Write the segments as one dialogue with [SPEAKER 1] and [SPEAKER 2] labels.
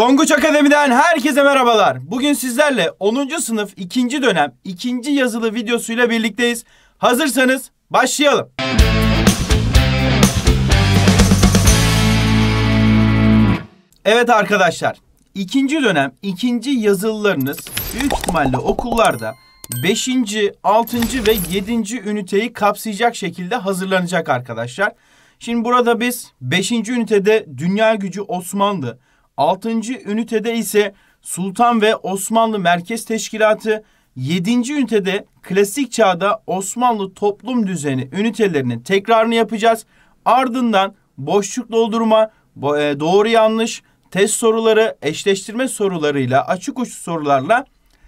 [SPEAKER 1] Donguç Akademi'den herkese merhabalar. Bugün sizlerle 10. sınıf 2. dönem 2. yazılı videosuyla birlikteyiz. Hazırsanız başlayalım. Evet arkadaşlar, 2. dönem 2. yazılılarınız büyük ihtimalle okullarda 5. 6. ve 7. üniteyi kapsayacak şekilde hazırlanacak arkadaşlar. Şimdi burada biz 5. ünitede dünya gücü Osmanlı 6. ünitede ise Sultan ve Osmanlı Merkez Teşkilatı, 7. ünitede klasik çağda Osmanlı toplum düzeni ünitelerinin tekrarını yapacağız. Ardından boşluk doldurma, e, doğru yanlış, test soruları, eşleştirme sorularıyla, açık uç sorularla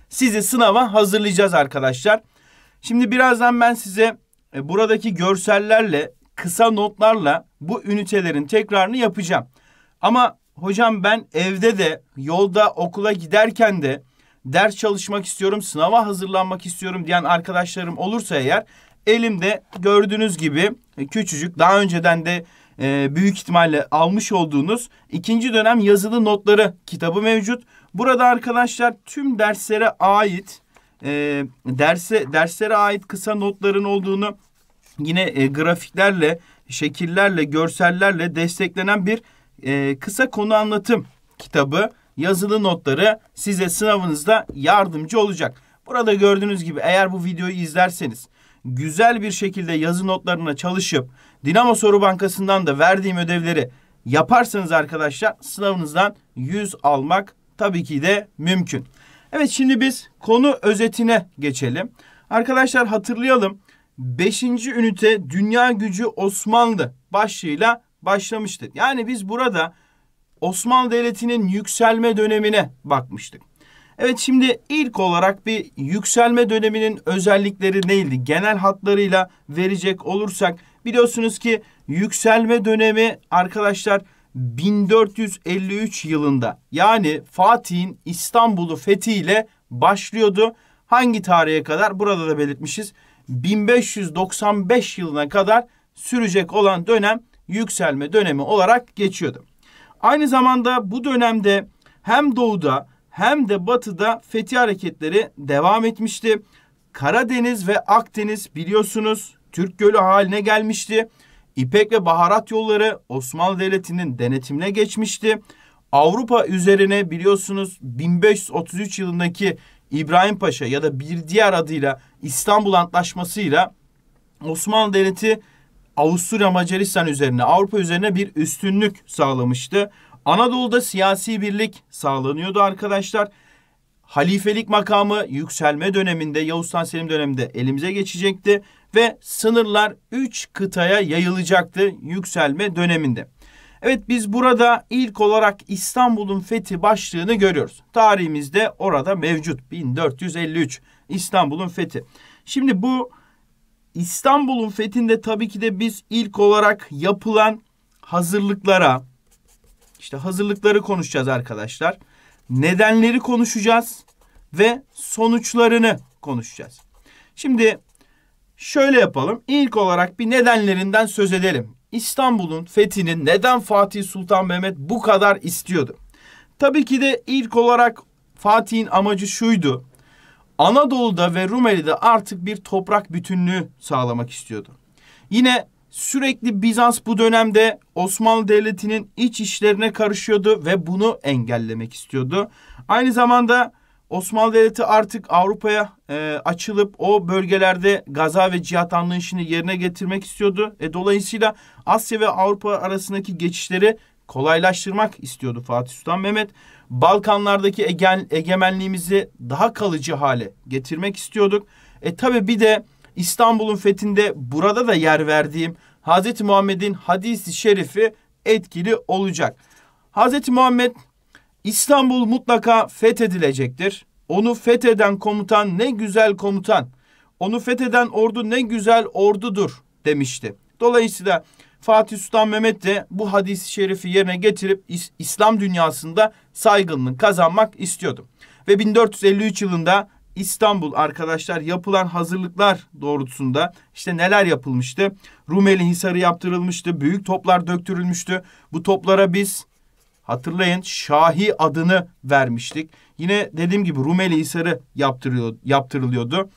[SPEAKER 1] sizi sınava hazırlayacağız arkadaşlar. Şimdi birazdan ben size e, buradaki görsellerle, kısa notlarla bu ünitelerin tekrarını yapacağım. Ama hocam ben evde de yolda okula giderken de ders çalışmak istiyorum, sınava hazırlanmak istiyorum diyen arkadaşlarım olursa eğer elimde gördüğünüz gibi e, küçücük daha önceden de e, büyük ihtimalle almış olduğunuz ikinci dönem yazılı notları kitabı mevcut. Burada arkadaşlar tüm derslere ait e, derse derslere ait kısa notların olduğunu yine e, grafiklerle, şekillerle, görsellerle desteklenen bir e, kısa konu anlatım kitabı yazılı notları size sınavınızda yardımcı olacak. Burada gördüğünüz gibi eğer bu videoyu izlerseniz güzel bir şekilde yazı notlarına çalışıp Dinamo Soru Bankası'ndan da verdiğim ödevleri yaparsanız arkadaşlar sınavınızdan 100 almak tabii ki de mümkün. Evet şimdi biz konu özetine geçelim. Arkadaşlar hatırlayalım. 5. ünite Dünya Gücü Osmanlı başlığıyla başlamıştı. Yani biz burada Osmanlı Devleti'nin yükselme dönemine bakmıştık. Evet şimdi ilk olarak bir yükselme döneminin özellikleri neydi? Genel hatlarıyla verecek olursak biliyorsunuz ki yükselme dönemi arkadaşlar 1453 yılında yani Fatih'in İstanbul'u fethiyle başlıyordu. Hangi tarihe kadar? Burada da belirtmişiz. 1595 yılına kadar sürecek olan dönem yükselme dönemi olarak geçiyordu. Aynı zamanda bu dönemde hem doğuda hem de batıda fethi hareketleri devam etmişti. Karadeniz ve Akdeniz biliyorsunuz Türk Gölü haline gelmişti. İpek ve baharat yolları Osmanlı Devleti'nin denetimine geçmişti. Avrupa üzerine biliyorsunuz 1533 yılındaki İbrahim Paşa ya da bir diğer adıyla İstanbul Antlaşması'yla Osmanlı Devleti Avusturya Macaristan üzerine Avrupa üzerine bir üstünlük sağlamıştı. Anadolu'da siyasi birlik sağlanıyordu arkadaşlar. Halifelik makamı yükselme döneminde Yavuz Sultan Selim döneminde elimize geçecekti ve sınırlar 3 kıtaya yayılacaktı yükselme döneminde. Evet biz burada ilk olarak İstanbul'un fethi başlığını görüyoruz. Tarihimizde orada mevcut 1453 İstanbul'un fethi. Şimdi bu İstanbul'un fethinde tabii ki de biz ilk olarak yapılan hazırlıklara işte hazırlıkları konuşacağız arkadaşlar. Nedenleri konuşacağız ve sonuçlarını konuşacağız. Şimdi şöyle yapalım. İlk olarak bir nedenlerinden söz edelim. İstanbul'un fethini neden Fatih Sultan Mehmet bu kadar istiyordu? Tabii ki de ilk olarak Fatih'in amacı şuydu. Anadolu'da ve Rumeli'de artık bir toprak bütünlüğü sağlamak istiyordu. Yine sürekli Bizans bu dönemde Osmanlı Devleti'nin iç işlerine karışıyordu ve bunu engellemek istiyordu. Aynı zamanda Osmanlı Devleti artık Avrupa'ya e, açılıp o bölgelerde gaza ve cihat anlayışını yerine getirmek istiyordu. E, dolayısıyla Asya ve Avrupa arasındaki geçişleri kolaylaştırmak istiyordu Fatih Sultan Mehmet. Balkanlardaki egen, egemenliğimizi daha kalıcı hale getirmek istiyorduk. E tabi bir de İstanbul'un fethinde burada da yer verdiğim Hz. Muhammed'in hadisi şerifi etkili olacak. Hz. Muhammed İstanbul mutlaka fethedilecektir. Onu fetheden komutan ne güzel komutan. Onu fetheden ordu ne güzel ordudur demişti. Dolayısıyla Fatih Sultan Mehmet de bu hadisi şerifi yerine getirip is İslam dünyasında saygınlık kazanmak istiyordu. Ve 1453 yılında İstanbul arkadaşlar yapılan hazırlıklar doğrultusunda işte neler yapılmıştı? Rumeli Hisarı yaptırılmıştı, büyük toplar döktürülmüştü. Bu toplara biz hatırlayın Şahi adını vermiştik. Yine dediğim gibi Rumeli Hisarı yaptırılıyordu.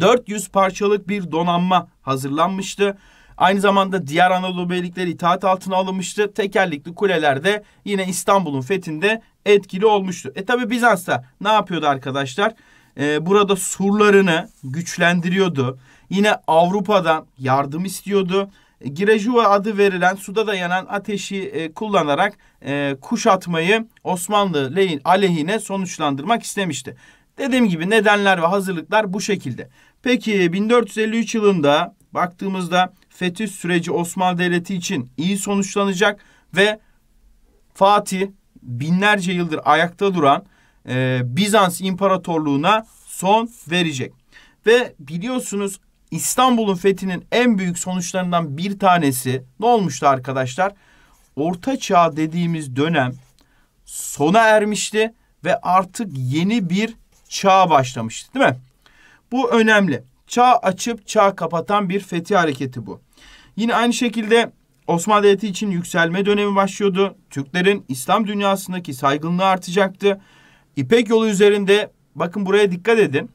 [SPEAKER 1] 400 parçalık bir donanma hazırlanmıştı Aynı zamanda diğer Anadolu beylikleri itaat altına alınmıştı. Tekerlikli kulelerde yine İstanbul'un fethinde etkili olmuştu. E tabi Bizans da ne yapıyordu arkadaşlar? Ee, burada surlarını güçlendiriyordu. Yine Avrupa'dan yardım istiyordu. E, Girejuva adı verilen suda da yanan ateşi e, kullanarak e, kuşatmayı Osmanlı lehin, aleyhine sonuçlandırmak istemişti. Dediğim gibi nedenler ve hazırlıklar bu şekilde. Peki 1453 yılında baktığımızda fetih süreci Osmanlı Devleti için iyi sonuçlanacak ve Fatih binlerce yıldır ayakta duran e, Bizans İmparatorluğu'na son verecek. Ve biliyorsunuz İstanbul'un fethinin en büyük sonuçlarından bir tanesi ne olmuştu arkadaşlar? Orta Çağ dediğimiz dönem sona ermişti ve artık yeni bir Çağ başlamıştı değil mi? Bu önemli. Çağ açıp çağ kapatan bir fetih hareketi bu. Yine aynı şekilde Osmanlı Devleti için yükselme dönemi başlıyordu. Türklerin İslam dünyasındaki saygınlığı artacaktı. İpek yolu üzerinde bakın buraya dikkat edin.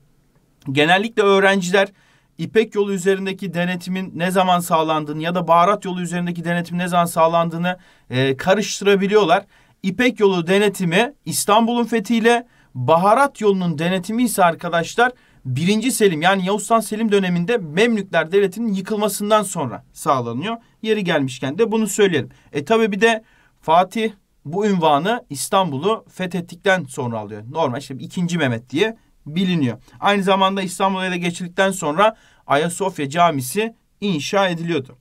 [SPEAKER 1] Genellikle öğrenciler İpek yolu üzerindeki denetimin ne zaman sağlandığını ya da baharat yolu üzerindeki denetimin ne zaman sağlandığını e, karıştırabiliyorlar. İpek yolu denetimi İstanbul'un fethiyle baharat yolunun denetimi ise arkadaşlar birinci Selim yani Yavuz Han Selim döneminde Memlükler Devleti'nin yıkılmasından sonra sağlanıyor. Yeri gelmişken de bunu söyleyelim. E tabi bir de Fatih bu ünvanı İstanbul'u fethettikten sonra alıyor. Normal işte ikinci Mehmet diye biliniyor. Aynı zamanda İstanbul'a da geçildikten sonra Ayasofya Camisi inşa ediliyordu.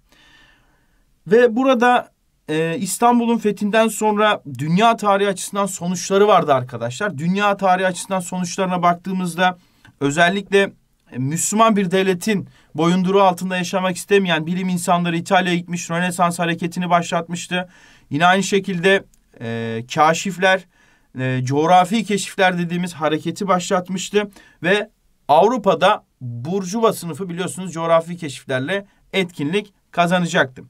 [SPEAKER 1] Ve burada e, İstanbul'un fethinden sonra dünya tarihi açısından sonuçları vardı arkadaşlar. Dünya tarihi açısından sonuçlarına baktığımızda özellikle e, Müslüman bir devletin boyunduruğu altında yaşamak istemeyen bilim insanları İtalya'ya gitmiş, Rönesans hareketini başlatmıştı. Yine aynı şekilde e, kaşifler, e, coğrafi keşifler dediğimiz hareketi başlatmıştı ve Avrupa'da Burjuva sınıfı biliyorsunuz coğrafi keşiflerle etkinlik kazanacaktı.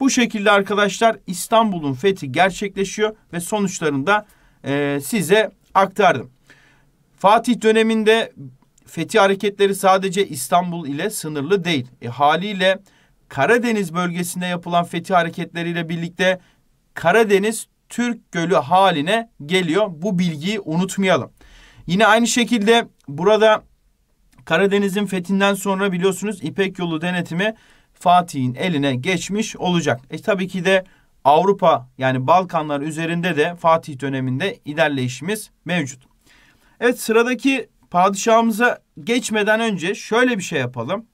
[SPEAKER 1] Bu şekilde arkadaşlar İstanbul'un fethi gerçekleşiyor ve sonuçlarını da e, size aktardım. Fatih döneminde fetih hareketleri sadece İstanbul ile sınırlı değil. E, haliyle Karadeniz bölgesinde yapılan fetih hareketleriyle birlikte Karadeniz Türk Gölü haline geliyor. Bu bilgiyi unutmayalım. Yine aynı şekilde burada Karadeniz'in fethinden sonra biliyorsunuz İpek Yolu denetimi Fatih'in eline geçmiş olacak. E tabii ki de Avrupa yani Balkanlar üzerinde de Fatih döneminde ilerleyişimiz mevcut. Evet sıradaki padişahımıza geçmeden önce şöyle bir şey yapalım.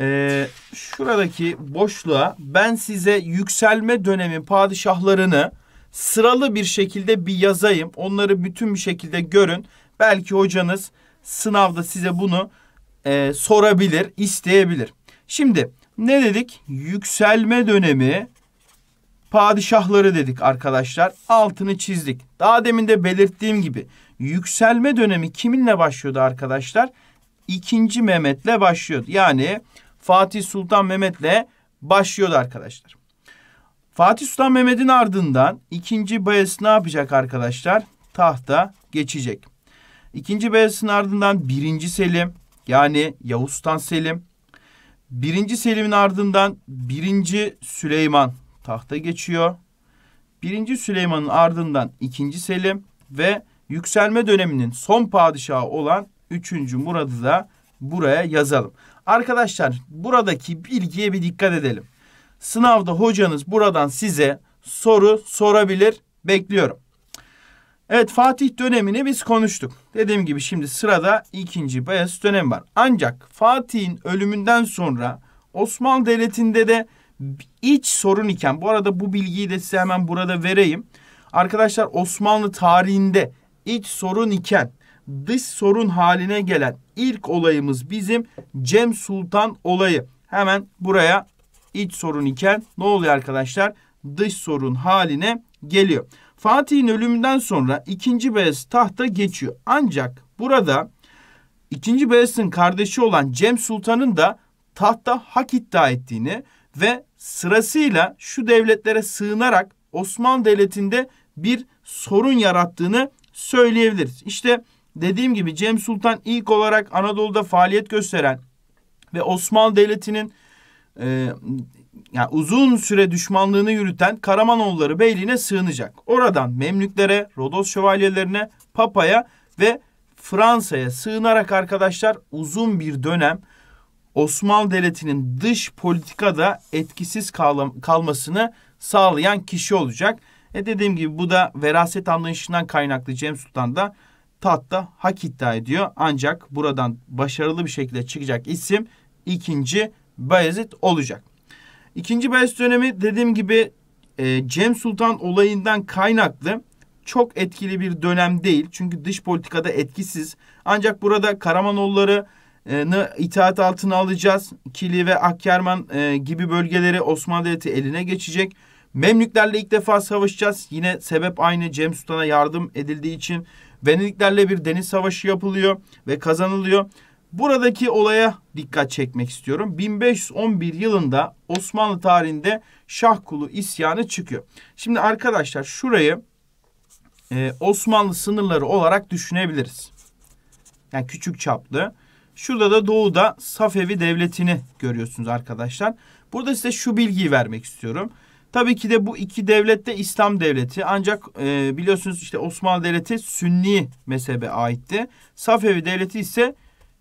[SPEAKER 1] Ee, şuradaki boşluğa ben size yükselme dönemi padişahlarını sıralı bir şekilde bir yazayım. Onları bütün bir şekilde görün. Belki hocanız sınavda size bunu e, sorabilir, isteyebilir. Şimdi ne dedik? Yükselme dönemi padişahları dedik arkadaşlar. Altını çizdik. Daha demin de belirttiğim gibi yükselme dönemi kiminle başlıyordu arkadaşlar? İkinci Mehmet'le başlıyordu. Yani Fatih Sultan Mehmet'le başlıyordu arkadaşlar. Fatih Sultan Mehmet'in ardından ikinci Bayezid ne yapacak arkadaşlar? Tahta geçecek. İkinci Bayezid'in ardından birinci Selim yani Yavuz Sultan Selim. Birinci Selim'in ardından birinci Süleyman tahta geçiyor. Birinci Süleyman'ın ardından ikinci Selim ve yükselme döneminin son padişahı olan 3. Murad'ı da buraya yazalım. Arkadaşlar buradaki bilgiye bir dikkat edelim. Sınavda hocanız buradan size soru sorabilir. Bekliyorum. Evet Fatih dönemini biz konuştuk. Dediğim gibi şimdi sırada 2. Bayezid dönemi var. Ancak Fatih'in ölümünden sonra Osmanlı Devleti'nde de iç sorun iken bu arada bu bilgiyi de size hemen burada vereyim. Arkadaşlar Osmanlı tarihinde iç sorun iken dış sorun haline gelen ilk olayımız bizim Cem Sultan olayı. Hemen buraya iç sorun iken ne oluyor arkadaşlar? Dış sorun haline geliyor. Fatih'in ölümünden sonra 2. Beyazıt tahta geçiyor. Ancak burada 2. Beyazıt'ın kardeşi olan Cem Sultan'ın da tahta hak iddia ettiğini ve sırasıyla şu devletlere sığınarak Osmanlı Devleti'nde bir sorun yarattığını söyleyebiliriz. İşte dediğim gibi Cem Sultan ilk olarak Anadolu'da faaliyet gösteren ve Osmanlı Devleti'nin e, yani uzun süre düşmanlığını yürüten Karamanoğulları Beyliğine sığınacak. Oradan Memlüklere, Rodos Şövalyelerine, Papa'ya ve Fransa'ya sığınarak arkadaşlar uzun bir dönem Osmanlı Devleti'nin dış politikada etkisiz kal kalmasını sağlayan kişi olacak. E dediğim gibi bu da veraset anlayışından kaynaklı Cem Sultan da tahtta hak iddia ediyor. Ancak buradan başarılı bir şekilde çıkacak isim ikinci Bayezid olacak. İkinci Bayezid dönemi dediğim gibi e, Cem Sultan olayından kaynaklı çok etkili bir dönem değil. Çünkü dış politikada etkisiz. Ancak burada Karamanoğulları e, itaat altına alacağız. Kili ve Akkerman e, gibi bölgeleri Osmanlı Devleti eline geçecek. Memlüklerle ilk defa savaşacağız. Yine sebep aynı Cem Sultan'a yardım edildiği için. Venediklerle bir deniz savaşı yapılıyor ve kazanılıyor. Buradaki olaya dikkat çekmek istiyorum. 1511 yılında Osmanlı tarihinde Şahkulu isyanı çıkıyor. Şimdi arkadaşlar şurayı e, Osmanlı sınırları olarak düşünebiliriz. Yani küçük çaplı. Şurada da doğuda Safevi Devleti'ni görüyorsunuz arkadaşlar. Burada size şu bilgiyi vermek istiyorum. Tabii ki de bu iki devlet de İslam devleti. Ancak e, biliyorsunuz işte Osmanlı Devleti Sünni mezhebe aitti. Safevi Devleti ise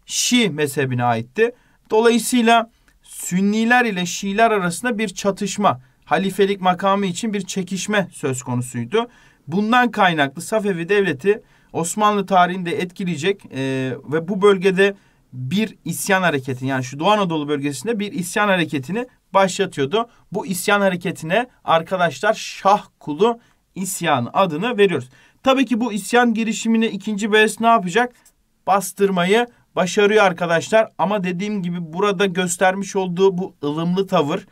[SPEAKER 1] Şii mezhebine aitti. Dolayısıyla Sünniler ile Şiiler arasında bir çatışma, halifelik makamı için bir çekişme söz konusuydu. Bundan kaynaklı Safevi Devleti Osmanlı tarihinde etkileyecek e, ve bu bölgede bir isyan hareketi yani şu Doğu Anadolu bölgesinde bir isyan hareketini başlatıyordu. Bu isyan hareketine arkadaşlar şah kulu isyan adını veriyoruz. Tabii ki bu isyan girişimini ikinci Beyaz ne yapacak? Bastırmayı başarıyor arkadaşlar. Ama dediğim gibi burada göstermiş olduğu bu ılımlı tavır,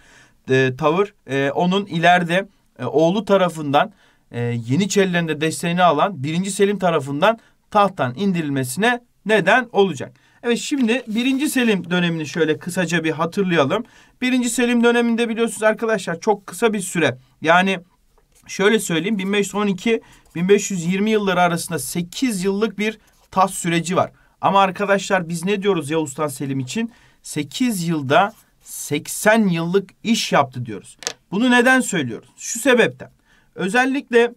[SPEAKER 1] e, tavır e, onun ileride e, oğlu tarafından e, Yeniçerilerin de desteğini alan 1. Selim tarafından tahttan indirilmesine neden olacak. Evet şimdi birinci Selim dönemini şöyle kısaca bir hatırlayalım. Birinci Selim döneminde biliyorsunuz arkadaşlar çok kısa bir süre. Yani şöyle söyleyeyim 1512-1520 yılları arasında 8 yıllık bir tas süreci var. Ama arkadaşlar biz ne diyoruz Yavuz Sultan Selim için? 8 yılda 80 yıllık iş yaptı diyoruz. Bunu neden söylüyoruz? Şu sebepten. Özellikle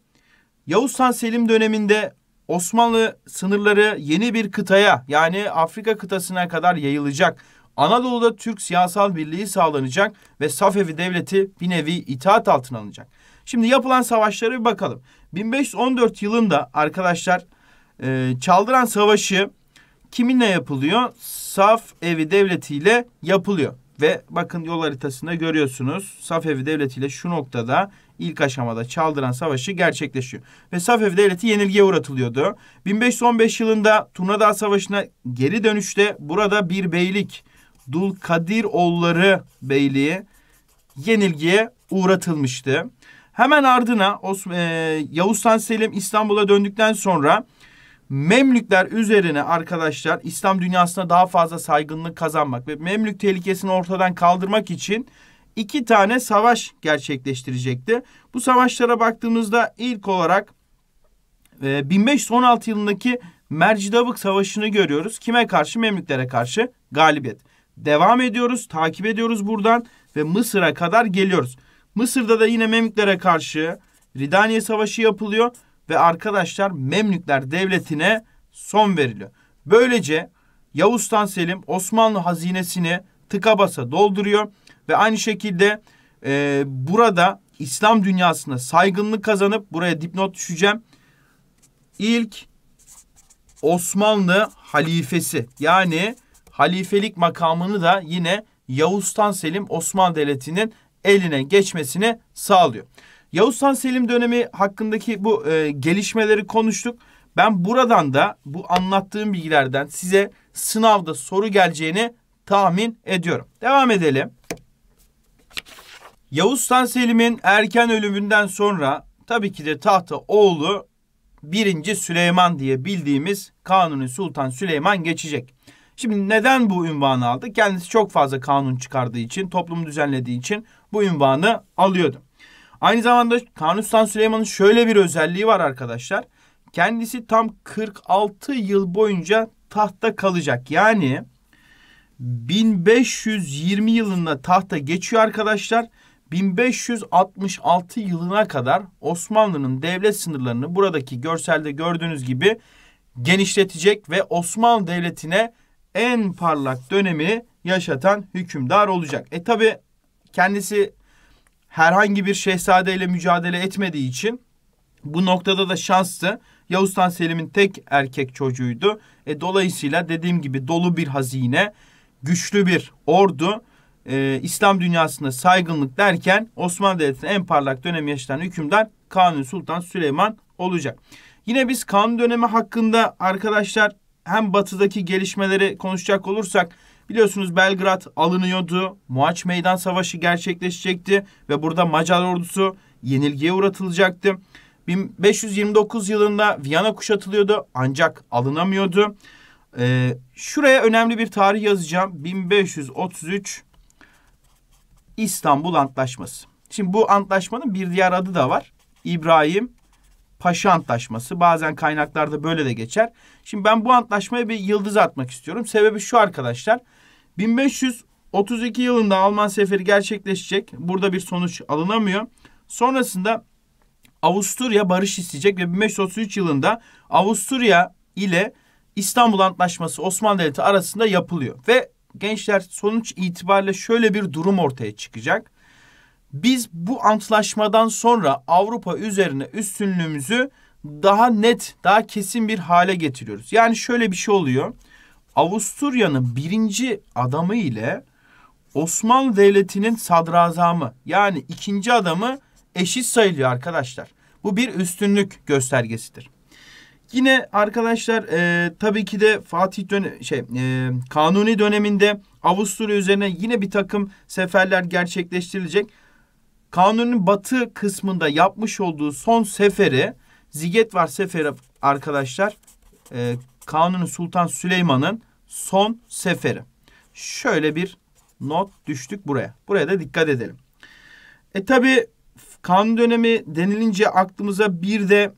[SPEAKER 1] Yavuz Selim döneminde Osmanlı sınırları yeni bir kıtaya yani Afrika kıtasına kadar yayılacak. Anadolu'da Türk siyasal birliği sağlanacak ve Safevi devleti bir nevi itaat altına alınacak. Şimdi yapılan savaşlara bir bakalım. 1514 yılında arkadaşlar e, Çaldıran Savaşı kiminle yapılıyor? Safevi devleti ile yapılıyor. Ve bakın yol haritasında görüyorsunuz Safevi devleti ile şu noktada ilk aşamada Çaldıran Savaşı gerçekleşiyor. Ve Safevi Devleti yenilgiye uğratılıyordu. 1515 yılında Turnadağ Savaşı'na geri dönüşte burada bir beylik Dul Kadir oğulları beyliği yenilgiye uğratılmıştı. Hemen ardına e, Yavuz Sultan Selim İstanbul'a döndükten sonra Memlükler üzerine arkadaşlar İslam dünyasına daha fazla saygınlık kazanmak ve Memlük tehlikesini ortadan kaldırmak için iki tane savaş gerçekleştirecekti. Bu savaşlara baktığımızda ilk olarak 1516 e, yılındaki Mercidabık Savaşı'nı görüyoruz. Kime karşı? Memlüklere karşı galibiyet. Devam ediyoruz, takip ediyoruz buradan ve Mısır'a kadar geliyoruz. Mısır'da da yine Memlüklere karşı Ridaniye Savaşı yapılıyor ve arkadaşlar Memlükler Devleti'ne son veriliyor. Böylece Yavuz Sultan Selim Osmanlı hazinesini tıka basa dolduruyor ve aynı şekilde e, burada İslam dünyasında saygınlık kazanıp buraya dipnot düşeceğim. İlk Osmanlı halifesi yani halifelik makamını da yine Yavuztan Selim Osmanlı Devleti'nin eline geçmesini sağlıyor. Yavuztan Selim dönemi hakkındaki bu e, gelişmeleri konuştuk. Ben buradan da bu anlattığım bilgilerden size sınavda soru geleceğini tahmin ediyorum. Devam edelim. Yavuz Sultan Selim'in erken ölümünden sonra tabii ki de tahta oğlu 1. Süleyman diye bildiğimiz Kanuni Sultan Süleyman geçecek. Şimdi neden bu ünvanı aldı? Kendisi çok fazla kanun çıkardığı için, toplumu düzenlediği için bu ünvanı alıyordu. Aynı zamanda Kanuni Sultan Süleyman'ın şöyle bir özelliği var arkadaşlar. Kendisi tam 46 yıl boyunca tahta kalacak. Yani 1520 yılında tahta geçiyor arkadaşlar 1566 yılına kadar Osmanlı'nın devlet sınırlarını buradaki görselde gördüğünüz gibi genişletecek ve Osmanlı Devleti'ne en parlak dönemi yaşatan hükümdar olacak. E tabi kendisi herhangi bir şehzadeyle mücadele etmediği için bu noktada da şanslı. Yavuz Sultan Selim'in tek erkek çocuğuydu. E, dolayısıyla dediğim gibi dolu bir hazine, güçlü bir ordu e, İslam dünyasında saygınlık derken Osmanlı Devleti'nin en parlak dönemi yaşatan hükümdar Kanuni Sultan Süleyman olacak. Yine biz Kanuni dönemi hakkında arkadaşlar hem batıdaki gelişmeleri konuşacak olursak biliyorsunuz Belgrad alınıyordu. Muaç Meydan Savaşı gerçekleşecekti ve burada Macar ordusu yenilgiye uğratılacaktı. 1529 yılında Viyana kuşatılıyordu ancak alınamıyordu. Ee, şuraya önemli bir tarih yazacağım. 1533 İstanbul Antlaşması. Şimdi bu antlaşmanın bir diğer adı da var. İbrahim Paşa Antlaşması. Bazen kaynaklarda böyle de geçer. Şimdi ben bu antlaşmaya bir yıldız atmak istiyorum. Sebebi şu arkadaşlar. 1532 yılında Alman seferi gerçekleşecek. Burada bir sonuç alınamıyor. Sonrasında Avusturya barış isteyecek ve 1533 yılında Avusturya ile İstanbul Antlaşması Osmanlı Devleti arasında yapılıyor. Ve gençler sonuç itibariyle şöyle bir durum ortaya çıkacak. Biz bu antlaşmadan sonra Avrupa üzerine üstünlüğümüzü daha net, daha kesin bir hale getiriyoruz. Yani şöyle bir şey oluyor. Avusturya'nın birinci adamı ile Osmanlı Devleti'nin sadrazamı yani ikinci adamı eşit sayılıyor arkadaşlar. Bu bir üstünlük göstergesidir. Yine arkadaşlar e, tabii ki de Fatih dönem şey e, Kanuni döneminde Avusturya üzerine yine bir takım seferler gerçekleştirilecek. Kanuni'nin batı kısmında yapmış olduğu son seferi var seferi arkadaşlar e, Kanuni Sultan Süleyman'ın son seferi. Şöyle bir not düştük buraya. Buraya da dikkat edelim. E tabi kanun dönemi denilince aklımıza bir de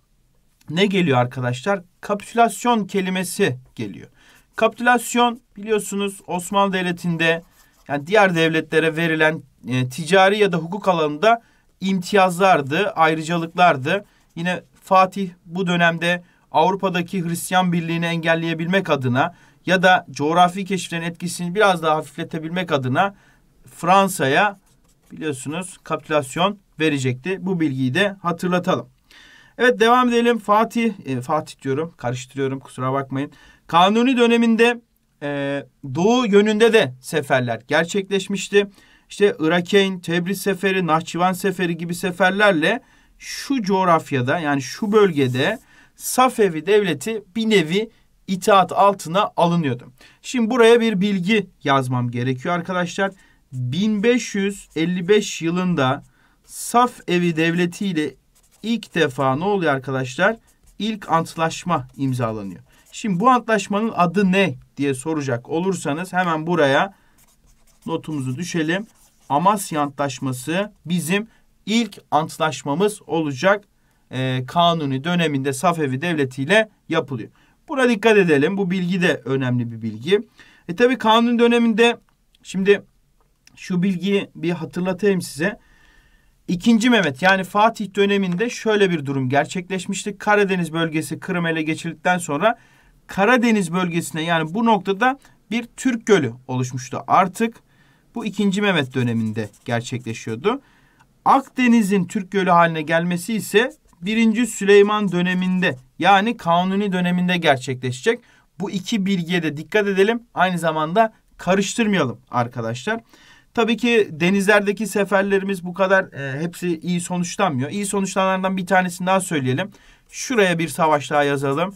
[SPEAKER 1] ne geliyor arkadaşlar? Kapitülasyon kelimesi geliyor. Kapitülasyon biliyorsunuz Osmanlı Devleti'nde yani diğer devletlere verilen e, ticari ya da hukuk alanında imtiyazlardı, ayrıcalıklardı. Yine Fatih bu dönemde Avrupa'daki Hristiyan birliğini engelleyebilmek adına ya da coğrafi keşiflerin etkisini biraz daha hafifletebilmek adına Fransa'ya biliyorsunuz kapitülasyon verecekti. Bu bilgiyi de hatırlatalım. Evet devam edelim. Fatih, e, Fatih diyorum. Karıştırıyorum kusura bakmayın. Kanuni döneminde e, doğu yönünde de seferler gerçekleşmişti. İşte Irakeyn, Tebriz Seferi, Nahçıvan Seferi gibi seferlerle şu coğrafyada yani şu bölgede Safevi Devleti bir nevi itaat altına alınıyordu. Şimdi buraya bir bilgi yazmam gerekiyor arkadaşlar. 1555 yılında Safevi evi devleti ile ilk defa ne oluyor arkadaşlar? İlk antlaşma imzalanıyor. Şimdi bu antlaşmanın adı ne diye soracak olursanız hemen buraya notumuzu düşelim. Amasya Antlaşması bizim ilk antlaşmamız olacak. E, kanuni döneminde Safevi Devleti ile yapılıyor. Buna dikkat edelim. Bu bilgi de önemli bir bilgi. E tabi kanun döneminde şimdi şu bilgiyi bir hatırlatayım size. İkinci Mehmet yani Fatih döneminde şöyle bir durum gerçekleşmişti. Karadeniz bölgesi Kırım ele geçirdikten sonra Karadeniz bölgesine yani bu noktada bir Türk Gölü oluşmuştu. Artık bu ikinci Mehmet döneminde gerçekleşiyordu. Akdeniz'in Türk Gölü haline gelmesi ise 1. Süleyman döneminde yani Kanuni döneminde gerçekleşecek. Bu iki bilgiye de dikkat edelim. Aynı zamanda karıştırmayalım arkadaşlar. Tabii ki denizlerdeki seferlerimiz bu kadar e, hepsi iyi sonuçlanmıyor. İyi sonuçlananlardan bir tanesini daha söyleyelim. Şuraya bir savaş daha yazalım.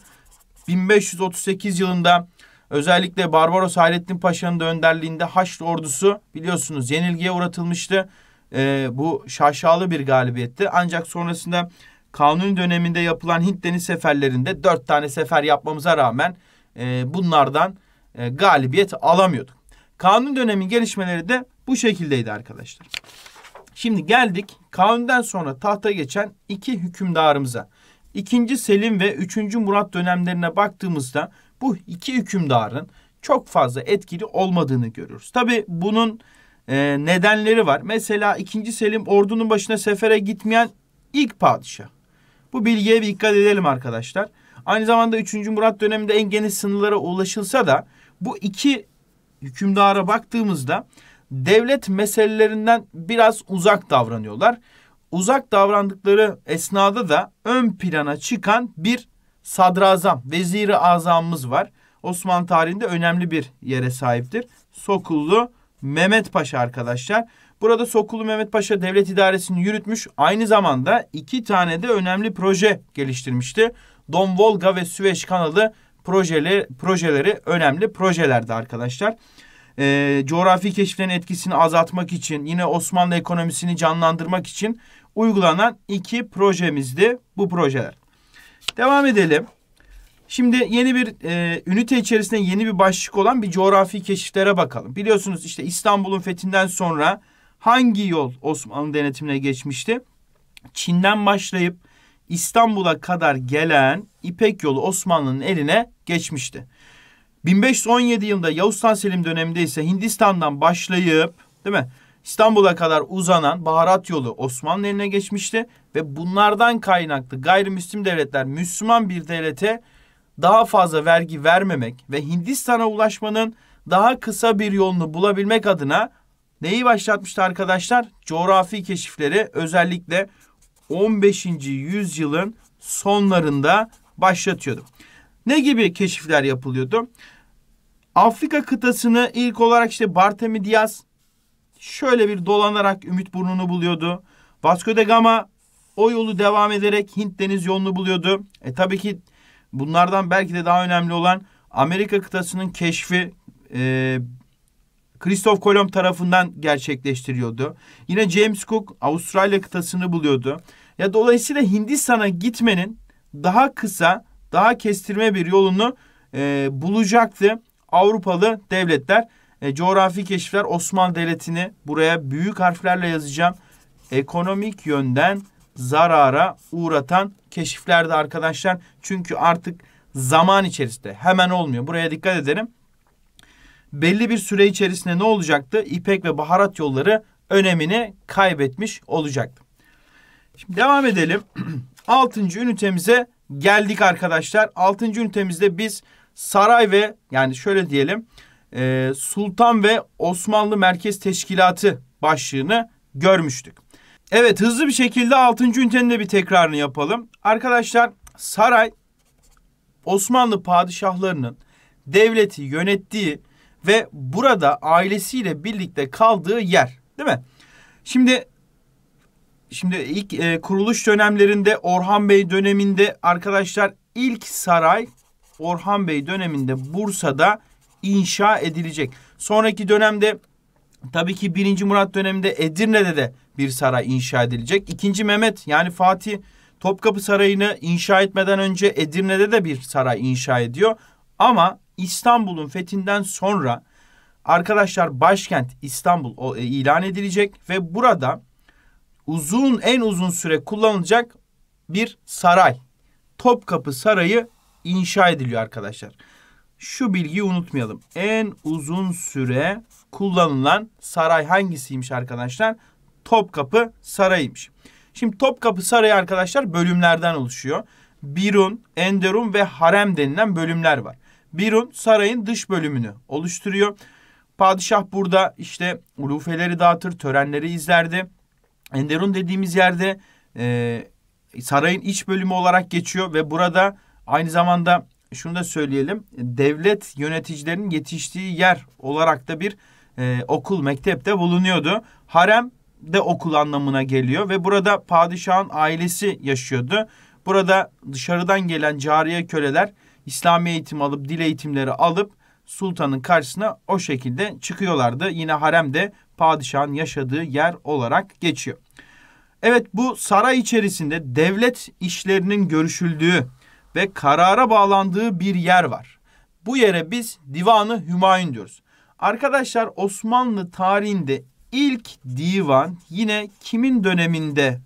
[SPEAKER 1] 1538 yılında özellikle Barbaros Hayrettin Paşa'nın da önderliğinde Haçlı ordusu biliyorsunuz yenilgiye uğratılmıştı. E, bu şaşalı bir galibiyetti. Ancak sonrasında Kanuni döneminde yapılan Hint deniz seferlerinde dört tane sefer yapmamıza rağmen e, bunlardan e, galibiyet alamıyorduk. Kanun dönemi gelişmeleri de bu şekildeydi arkadaşlar. Şimdi geldik Kanun'dan sonra tahta geçen iki hükümdarımıza. İkinci Selim ve üçüncü Murat dönemlerine baktığımızda bu iki hükümdarın çok fazla etkili olmadığını görüyoruz. Tabi bunun e, nedenleri var. Mesela ikinci Selim ordunun başına sefere gitmeyen ilk padişah. Bu bilgiye bir dikkat edelim arkadaşlar. Aynı zamanda 3. Murat döneminde en geniş sınırlara ulaşılsa da bu iki hükümdara baktığımızda devlet meselelerinden biraz uzak davranıyorlar. Uzak davrandıkları esnada da ön plana çıkan bir sadrazam, veziri azamımız var. Osmanlı tarihinde önemli bir yere sahiptir. Sokullu Mehmet Paşa arkadaşlar. Burada Sokullu Mehmet Paşa devlet idaresini yürütmüş. Aynı zamanda iki tane de önemli proje geliştirmişti. Don Volga ve Süveyş kanalı projeleri, projeleri önemli projelerdi arkadaşlar. Arkadaşlar e, coğrafi keşiflerin etkisini azaltmak için, yine Osmanlı ekonomisini canlandırmak için uygulanan iki projemizdi bu projeler. Devam edelim. Şimdi yeni bir e, ünite içerisinde yeni bir başlık olan bir coğrafi keşiflere bakalım. Biliyorsunuz işte İstanbul'un fethinden sonra hangi yol Osmanlı denetimine geçmişti? Çin'den başlayıp İstanbul'a kadar gelen İpek yolu Osmanlı'nın eline geçmişti. 1517 yılında Yavuz Sultan Selim döneminde ise Hindistan'dan başlayıp değil mi? İstanbul'a kadar uzanan baharat yolu Osmanlı eline geçmişti ve bunlardan kaynaklı gayrimüslim devletler Müslüman bir devlete daha fazla vergi vermemek ve Hindistan'a ulaşmanın daha kısa bir yolunu bulabilmek adına neyi başlatmıştı arkadaşlar? Coğrafi keşifleri özellikle 15. yüzyılın sonlarında başlatıyordu. Ne gibi keşifler yapılıyordu? Afrika kıtasını ilk olarak işte Bartemi Diaz şöyle bir dolanarak Ümit Burnu'nu buluyordu. Vasco da Gama o yolu devam ederek Hint Deniz yolunu buluyordu. E tabii ki bunlardan belki de daha önemli olan Amerika kıtasının keşfi e, Christoph Kolomb tarafından gerçekleştiriyordu. Yine James Cook Avustralya kıtasını buluyordu. Ya dolayısıyla Hindistan'a gitmenin daha kısa, daha kestirme bir yolunu e, bulacaktı. Avrupalı devletler e, coğrafi keşifler Osmanlı Devleti'ni buraya büyük harflerle yazacağım. Ekonomik yönden zarara uğratan keşiflerdi arkadaşlar. Çünkü artık zaman içerisinde hemen olmuyor. Buraya dikkat edelim. Belli bir süre içerisinde ne olacaktı? İpek ve baharat yolları önemini kaybetmiş olacaktı. Şimdi devam edelim. 6. ünitemize geldik arkadaşlar. 6. ünitemizde biz saray ve yani şöyle diyelim e, Sultan ve Osmanlı Merkez Teşkilatı başlığını görmüştük. Evet hızlı bir şekilde 6. ünitenin de bir tekrarını yapalım. Arkadaşlar saray Osmanlı padişahlarının devleti yönettiği ve burada ailesiyle birlikte kaldığı yer, değil mi? Şimdi şimdi ilk e, kuruluş dönemlerinde Orhan Bey döneminde arkadaşlar ilk saray Orhan Bey döneminde Bursa'da inşa edilecek. Sonraki dönemde tabii ki 1. Murat döneminde Edirne'de de bir saray inşa edilecek. 2. Mehmet yani Fatih Topkapı Sarayı'nı inşa etmeden önce Edirne'de de bir saray inşa ediyor. Ama İstanbul'un fethinden sonra arkadaşlar başkent İstanbul e, ilan edilecek ve burada uzun en uzun süre kullanılacak bir saray. Topkapı Sarayı inşa ediliyor arkadaşlar. Şu bilgiyi unutmayalım. En uzun süre kullanılan saray hangisiymiş arkadaşlar? Topkapı Sarayı'ymış. Şimdi Topkapı Sarayı arkadaşlar bölümlerden oluşuyor. Birun, Enderun ve Harem denilen bölümler var. Birun sarayın dış bölümünü oluşturuyor. Padişah burada işte ulufeleri dağıtır, törenleri izlerdi. Enderun dediğimiz yerde e, sarayın iç bölümü olarak geçiyor ve burada Aynı zamanda şunu da söyleyelim. Devlet yöneticilerinin yetiştiği yer olarak da bir e, okul, mektepte bulunuyordu. Harem de okul anlamına geliyor ve burada padişahın ailesi yaşıyordu. Burada dışarıdan gelen cariye köleler İslami eğitim alıp dil eğitimleri alıp sultanın karşısına o şekilde çıkıyorlardı. Yine harem de padişahın yaşadığı yer olarak geçiyor. Evet bu saray içerisinde devlet işlerinin görüşüldüğü ve karara bağlandığı bir yer var. Bu yere biz Divanı Hümayun diyoruz. Arkadaşlar Osmanlı tarihinde ilk divan yine kimin döneminde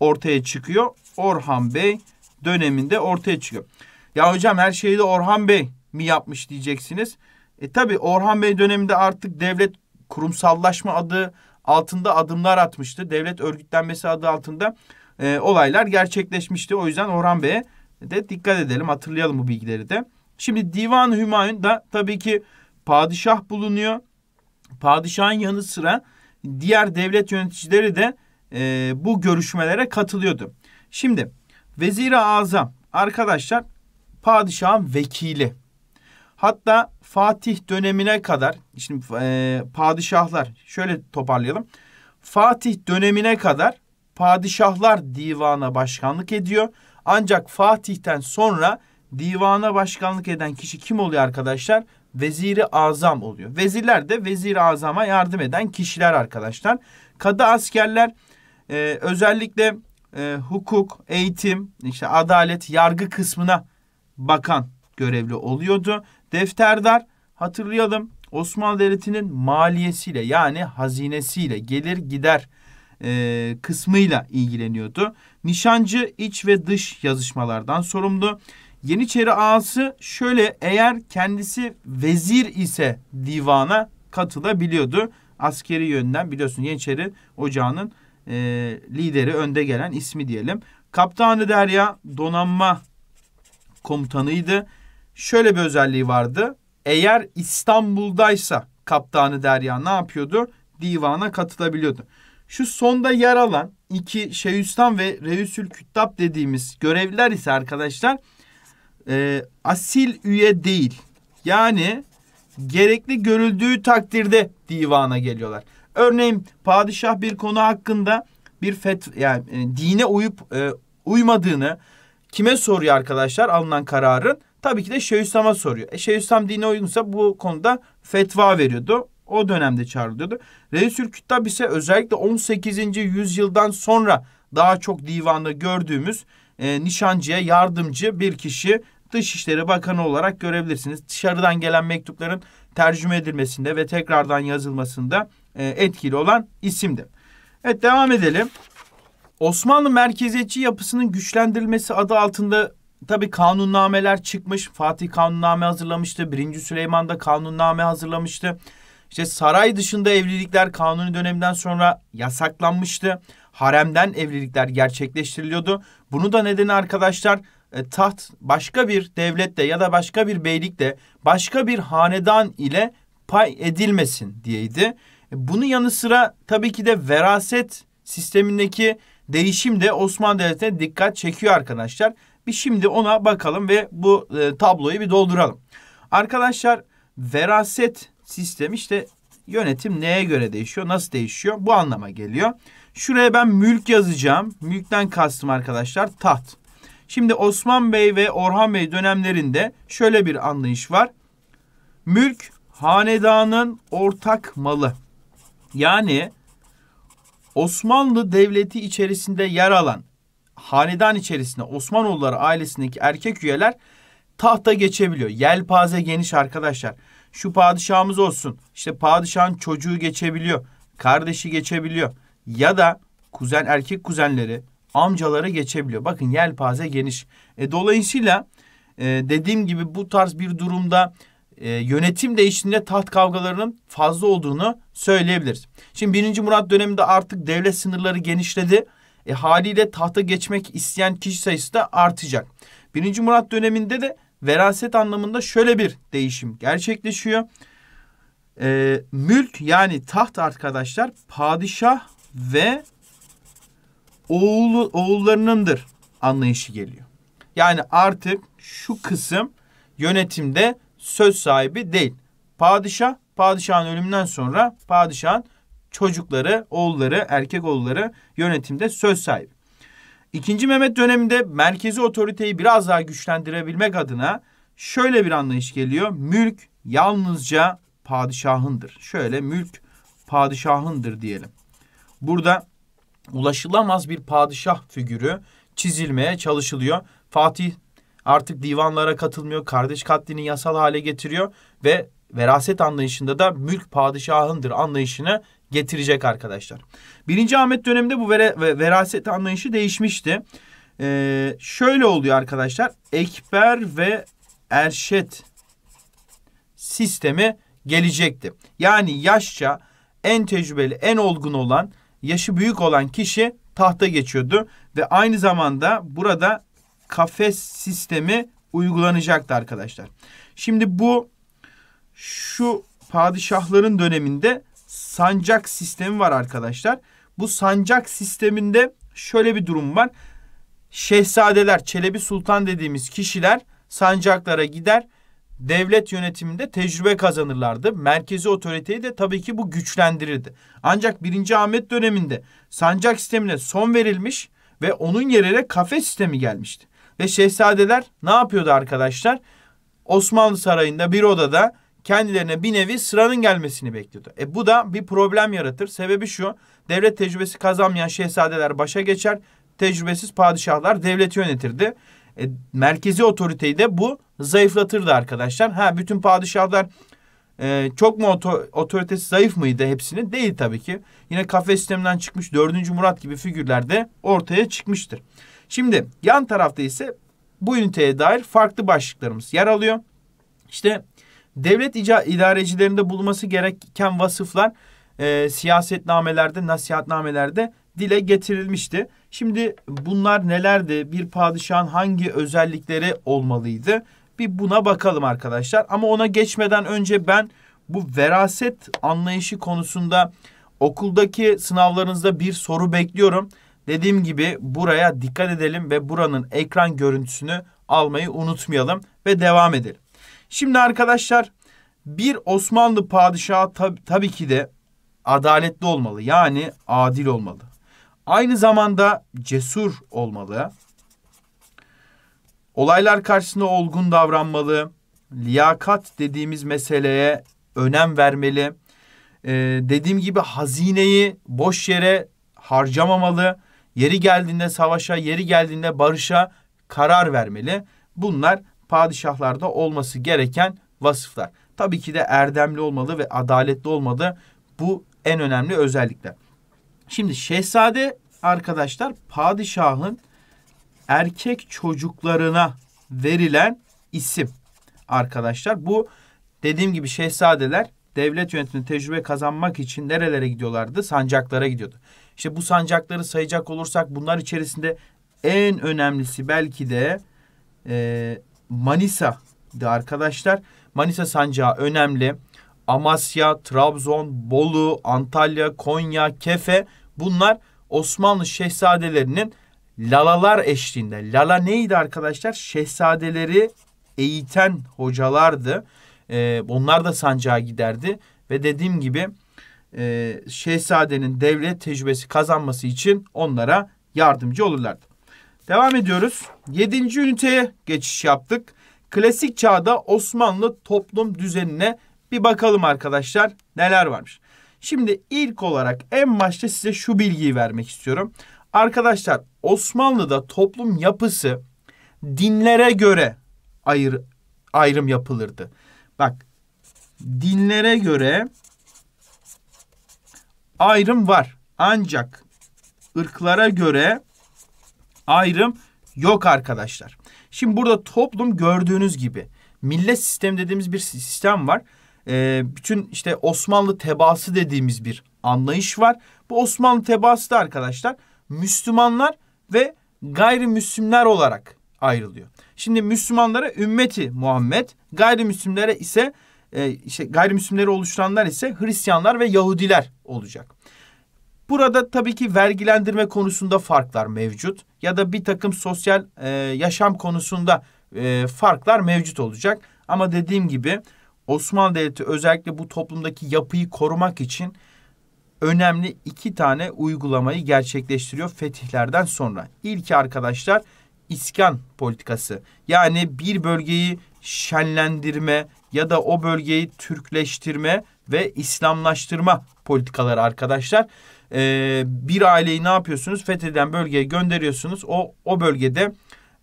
[SPEAKER 1] ortaya çıkıyor? Orhan Bey döneminde ortaya çıkıyor. Ya hocam her şeyi de Orhan Bey mi yapmış diyeceksiniz. E tabi Orhan Bey döneminde artık devlet kurumsallaşma adı altında adımlar atmıştı. Devlet örgütlenmesi adı altında e, olaylar gerçekleşmişti. O yüzden Orhan Bey'e de dikkat edelim. Hatırlayalım bu bilgileri de. Şimdi Divan Hümayun da tabii ki padişah bulunuyor. Padişahın yanı sıra diğer devlet yöneticileri de e, bu görüşmelere katılıyordu. Şimdi Vezir-i Azam arkadaşlar padişahın vekili. Hatta Fatih dönemine kadar şimdi e, padişahlar şöyle toparlayalım. Fatih dönemine kadar padişahlar divana başkanlık ediyor ancak Fatih'ten sonra divana başkanlık eden kişi kim oluyor arkadaşlar? Veziri Azam oluyor. Vezirler de Vezir Azam'a yardım eden kişiler arkadaşlar. Kadı askerler e, özellikle e, hukuk, eğitim, işte adalet, yargı kısmına bakan görevli oluyordu. Defterdar hatırlayalım Osmanlı Devleti'nin maliyesiyle yani hazinesiyle gelir gider e, kısmıyla ilgileniyordu. Nişancı iç ve dış yazışmalardan sorumlu. Yeniçeri ağası şöyle eğer kendisi vezir ise divana katılabiliyordu. Askeri yönden biliyorsun Yeniçeri ocağının e, lideri önde gelen ismi diyelim. Kaptanı Derya donanma komutanıydı. Şöyle bir özelliği vardı. Eğer İstanbul'daysa Kaptanı Derya ne yapıyordu? Divana katılabiliyordu. Şu sonda yer alan iki Şeyhüstan ve Reüsül Küttab dediğimiz görevliler ise arkadaşlar e, asil üye değil. Yani gerekli görüldüğü takdirde divana geliyorlar. Örneğin padişah bir konu hakkında bir fet yani e, dine uyup e, uymadığını kime soruyor arkadaşlar alınan kararın? Tabii ki de Şeyhülislam'a soruyor. E, Şeyhülislam dine uygunsa bu konuda fetva veriyordu o dönemde çağrılıyordu. Reisül Kitap ise özellikle 18. yüzyıldan sonra daha çok divanda gördüğümüz e, nişancıya yardımcı bir kişi Dışişleri Bakanı olarak görebilirsiniz. Dışarıdan gelen mektupların tercüme edilmesinde ve tekrardan yazılmasında e, etkili olan isimdi. Evet devam edelim. Osmanlı merkeziyetçi yapısının güçlendirilmesi adı altında tabi kanunnameler çıkmış. Fatih kanunname hazırlamıştı. Birinci Süleyman da kanunname hazırlamıştı. İşte saray dışında evlilikler kanuni döneminden sonra yasaklanmıştı. Haremden evlilikler gerçekleştiriliyordu. Bunu da nedeni arkadaşlar e, taht başka bir devlette ya da başka bir beylikte başka bir hanedan ile pay edilmesin diyeydi. E, bunun yanı sıra tabii ki de veraset sistemindeki değişim de Osmanlı Devleti'ne dikkat çekiyor arkadaşlar. Bir şimdi ona bakalım ve bu e, tabloyu bir dolduralım. Arkadaşlar veraset sistem işte yönetim neye göre değişiyor, nasıl değişiyor bu anlama geliyor. Şuraya ben mülk yazacağım. Mülkten kastım arkadaşlar taht. Şimdi Osman Bey ve Orhan Bey dönemlerinde şöyle bir anlayış var. Mülk hanedanın ortak malı. Yani Osmanlı devleti içerisinde yer alan hanedan içerisinde Osmanoğulları ailesindeki erkek üyeler tahta geçebiliyor. Yelpaze geniş arkadaşlar şu padişahımız olsun. İşte padişahın çocuğu geçebiliyor. Kardeşi geçebiliyor. Ya da kuzen erkek kuzenleri amcaları geçebiliyor. Bakın yelpaze geniş. E, dolayısıyla e, dediğim gibi bu tarz bir durumda e, yönetim değiştiğinde taht kavgalarının fazla olduğunu söyleyebiliriz. Şimdi 1. Murat döneminde artık devlet sınırları genişledi. E, haliyle tahta geçmek isteyen kişi sayısı da artacak. 1. Murat döneminde de veraset anlamında şöyle bir değişim gerçekleşiyor. E, mülk yani taht arkadaşlar padişah ve oğlu oğullarınındır anlayışı geliyor. Yani artık şu kısım yönetimde söz sahibi değil. Padişah, padişahın ölümünden sonra padişahın çocukları, oğulları, erkek oğulları yönetimde söz sahibi. İkinci Mehmet döneminde merkezi otoriteyi biraz daha güçlendirebilmek adına şöyle bir anlayış geliyor. Mülk yalnızca padişahındır. Şöyle mülk padişahındır diyelim. Burada ulaşılamaz bir padişah figürü çizilmeye çalışılıyor. Fatih artık divanlara katılmıyor. Kardeş katlini yasal hale getiriyor ve veraset anlayışında da mülk padişahındır anlayışını getirecek arkadaşlar. Birinci Ahmet döneminde bu vere, veraset anlayışı değişmişti. Ee, şöyle oluyor arkadaşlar. Ekber ve Erşet sistemi gelecekti. Yani yaşça en tecrübeli, en olgun olan, yaşı büyük olan kişi tahta geçiyordu. Ve aynı zamanda burada kafes sistemi uygulanacaktı arkadaşlar. Şimdi bu şu padişahların döneminde sancak sistemi var arkadaşlar. Bu sancak sisteminde şöyle bir durum var. Şehzadeler, Çelebi Sultan dediğimiz kişiler sancaklara gider. Devlet yönetiminde tecrübe kazanırlardı. Merkezi otoriteyi de tabii ki bu güçlendirirdi. Ancak 1. Ahmet döneminde sancak sistemine son verilmiş ve onun yerine kafe sistemi gelmişti. Ve şehzadeler ne yapıyordu arkadaşlar? Osmanlı sarayında bir odada kendilerine bir nevi sıranın gelmesini bekliyordu. E bu da bir problem yaratır. Sebebi şu. Devlet tecrübesi kazanmayan şehzadeler başa geçer. Tecrübesiz padişahlar devleti yönetirdi. E, merkezi otoriteyi de bu zayıflatırdı arkadaşlar. Ha bütün padişahlar e, çok mu otoritesi zayıf mıydı hepsini? Değil tabii ki. Yine kafe sisteminden çıkmış 4. Murat gibi figürler de ortaya çıkmıştır. Şimdi yan tarafta ise bu üniteye dair farklı başlıklarımız yer alıyor. İşte devlet idarecilerinde bulması gereken vasıflar e, siyasetnamelerde, nasihatnamelerde dile getirilmişti. Şimdi bunlar nelerdi? Bir padişahın hangi özellikleri olmalıydı? Bir buna bakalım arkadaşlar. Ama ona geçmeden önce ben bu veraset anlayışı konusunda okuldaki sınavlarınızda bir soru bekliyorum. Dediğim gibi buraya dikkat edelim ve buranın ekran görüntüsünü almayı unutmayalım ve devam edelim. Şimdi arkadaşlar bir Osmanlı padişahı tab- tabii ki de adaletli olmalı. Yani adil olmalı. Aynı zamanda cesur olmalı. Olaylar karşısında olgun davranmalı. Liyakat dediğimiz meseleye önem vermeli. Ee, dediğim gibi hazineyi boş yere harcamamalı. Yeri geldiğinde savaşa, yeri geldiğinde barışa karar vermeli. Bunlar padişahlarda olması gereken vasıflar. Tabii ki de erdemli olmalı ve adaletli olmalı. Bu en önemli özellikler. Şimdi şehzade arkadaşlar padişahın erkek çocuklarına verilen isim arkadaşlar. Bu dediğim gibi şehzadeler devlet yönetimi tecrübe kazanmak için nerelere gidiyorlardı? Sancaklara gidiyordu. İşte bu sancakları sayacak olursak bunlar içerisinde en önemlisi belki de e, Manisa'dı arkadaşlar. Manisa sancağı önemli. Amasya, Trabzon, Bolu, Antalya, Konya, Kefe bunlar Osmanlı şehzadelerinin lalalar eşliğinde. Lala neydi arkadaşlar? Şehzadeleri eğiten hocalardı. Ee, onlar da sancağa giderdi. Ve dediğim gibi e, şehzadenin devlet tecrübesi kazanması için onlara yardımcı olurlardı. Devam ediyoruz. Yedinci üniteye geçiş yaptık. Klasik çağda Osmanlı toplum düzenine bir bakalım arkadaşlar neler varmış. Şimdi ilk olarak en başta size şu bilgiyi vermek istiyorum. Arkadaşlar Osmanlı'da toplum yapısı dinlere göre ayır, ayrım yapılırdı. Bak dinlere göre ayrım var. Ancak ırklara göre ayrım yok arkadaşlar. Şimdi burada toplum gördüğünüz gibi millet sistem dediğimiz bir sistem var. Ee, bütün işte Osmanlı tebaası dediğimiz bir anlayış var. Bu Osmanlı tebaası da arkadaşlar Müslümanlar ve gayrimüslimler olarak ayrılıyor. Şimdi Müslümanlara ümmeti Muhammed, gayrimüslimlere ise e, işte gayrimüslimleri oluşturanlar ise Hristiyanlar ve Yahudiler olacak. Burada tabii ki vergilendirme konusunda farklar mevcut ya da bir takım sosyal e, yaşam konusunda e, farklar mevcut olacak. Ama dediğim gibi Osmanlı Devleti özellikle bu toplumdaki yapıyı korumak için önemli iki tane uygulamayı gerçekleştiriyor fetihlerden sonra. İlki arkadaşlar iskan politikası. Yani bir bölgeyi şenlendirme ya da o bölgeyi Türkleştirme ve İslamlaştırma politikaları arkadaşlar e, bir aileyi ne yapıyorsunuz? Fethedilen bölgeye gönderiyorsunuz. O, o bölgede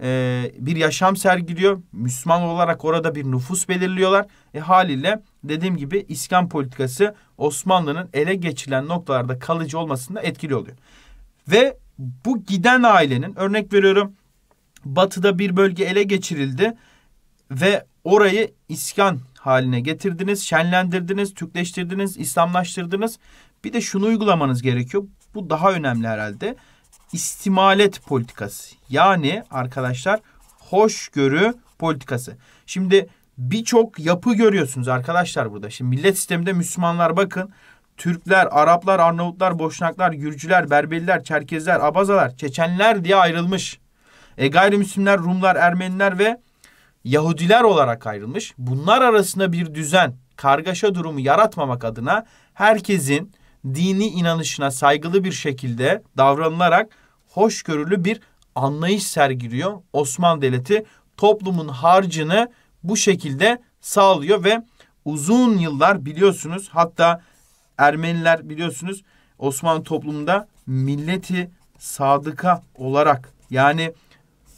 [SPEAKER 1] e, bir yaşam sergiliyor. Müslüman olarak orada bir nüfus belirliyorlar. E, haliyle dediğim gibi iskan politikası Osmanlı'nın ele geçirilen noktalarda kalıcı olmasında etkili oluyor. Ve bu giden ailenin örnek veriyorum batıda bir bölge ele geçirildi ve orayı iskan haline getirdiniz, şenlendirdiniz, Türkleştirdiniz, İslamlaştırdınız bir de şunu uygulamanız gerekiyor. Bu daha önemli herhalde. İstimalet politikası. Yani arkadaşlar hoşgörü politikası. Şimdi birçok yapı görüyorsunuz arkadaşlar burada. Şimdi millet sisteminde Müslümanlar bakın. Türkler, Araplar, Arnavutlar, Boşnaklar, Gürcüler, Berberiler, Çerkezler, Abazalar, Çeçenler diye ayrılmış. E, gayrimüslimler, Rumlar, Ermeniler ve Yahudiler olarak ayrılmış. Bunlar arasında bir düzen, kargaşa durumu yaratmamak adına herkesin dini inanışına saygılı bir şekilde davranılarak hoşgörülü bir anlayış sergiliyor. Osmanlı Devleti toplumun harcını bu şekilde sağlıyor ve uzun yıllar biliyorsunuz hatta Ermeniler biliyorsunuz Osmanlı toplumunda milleti sadıka olarak yani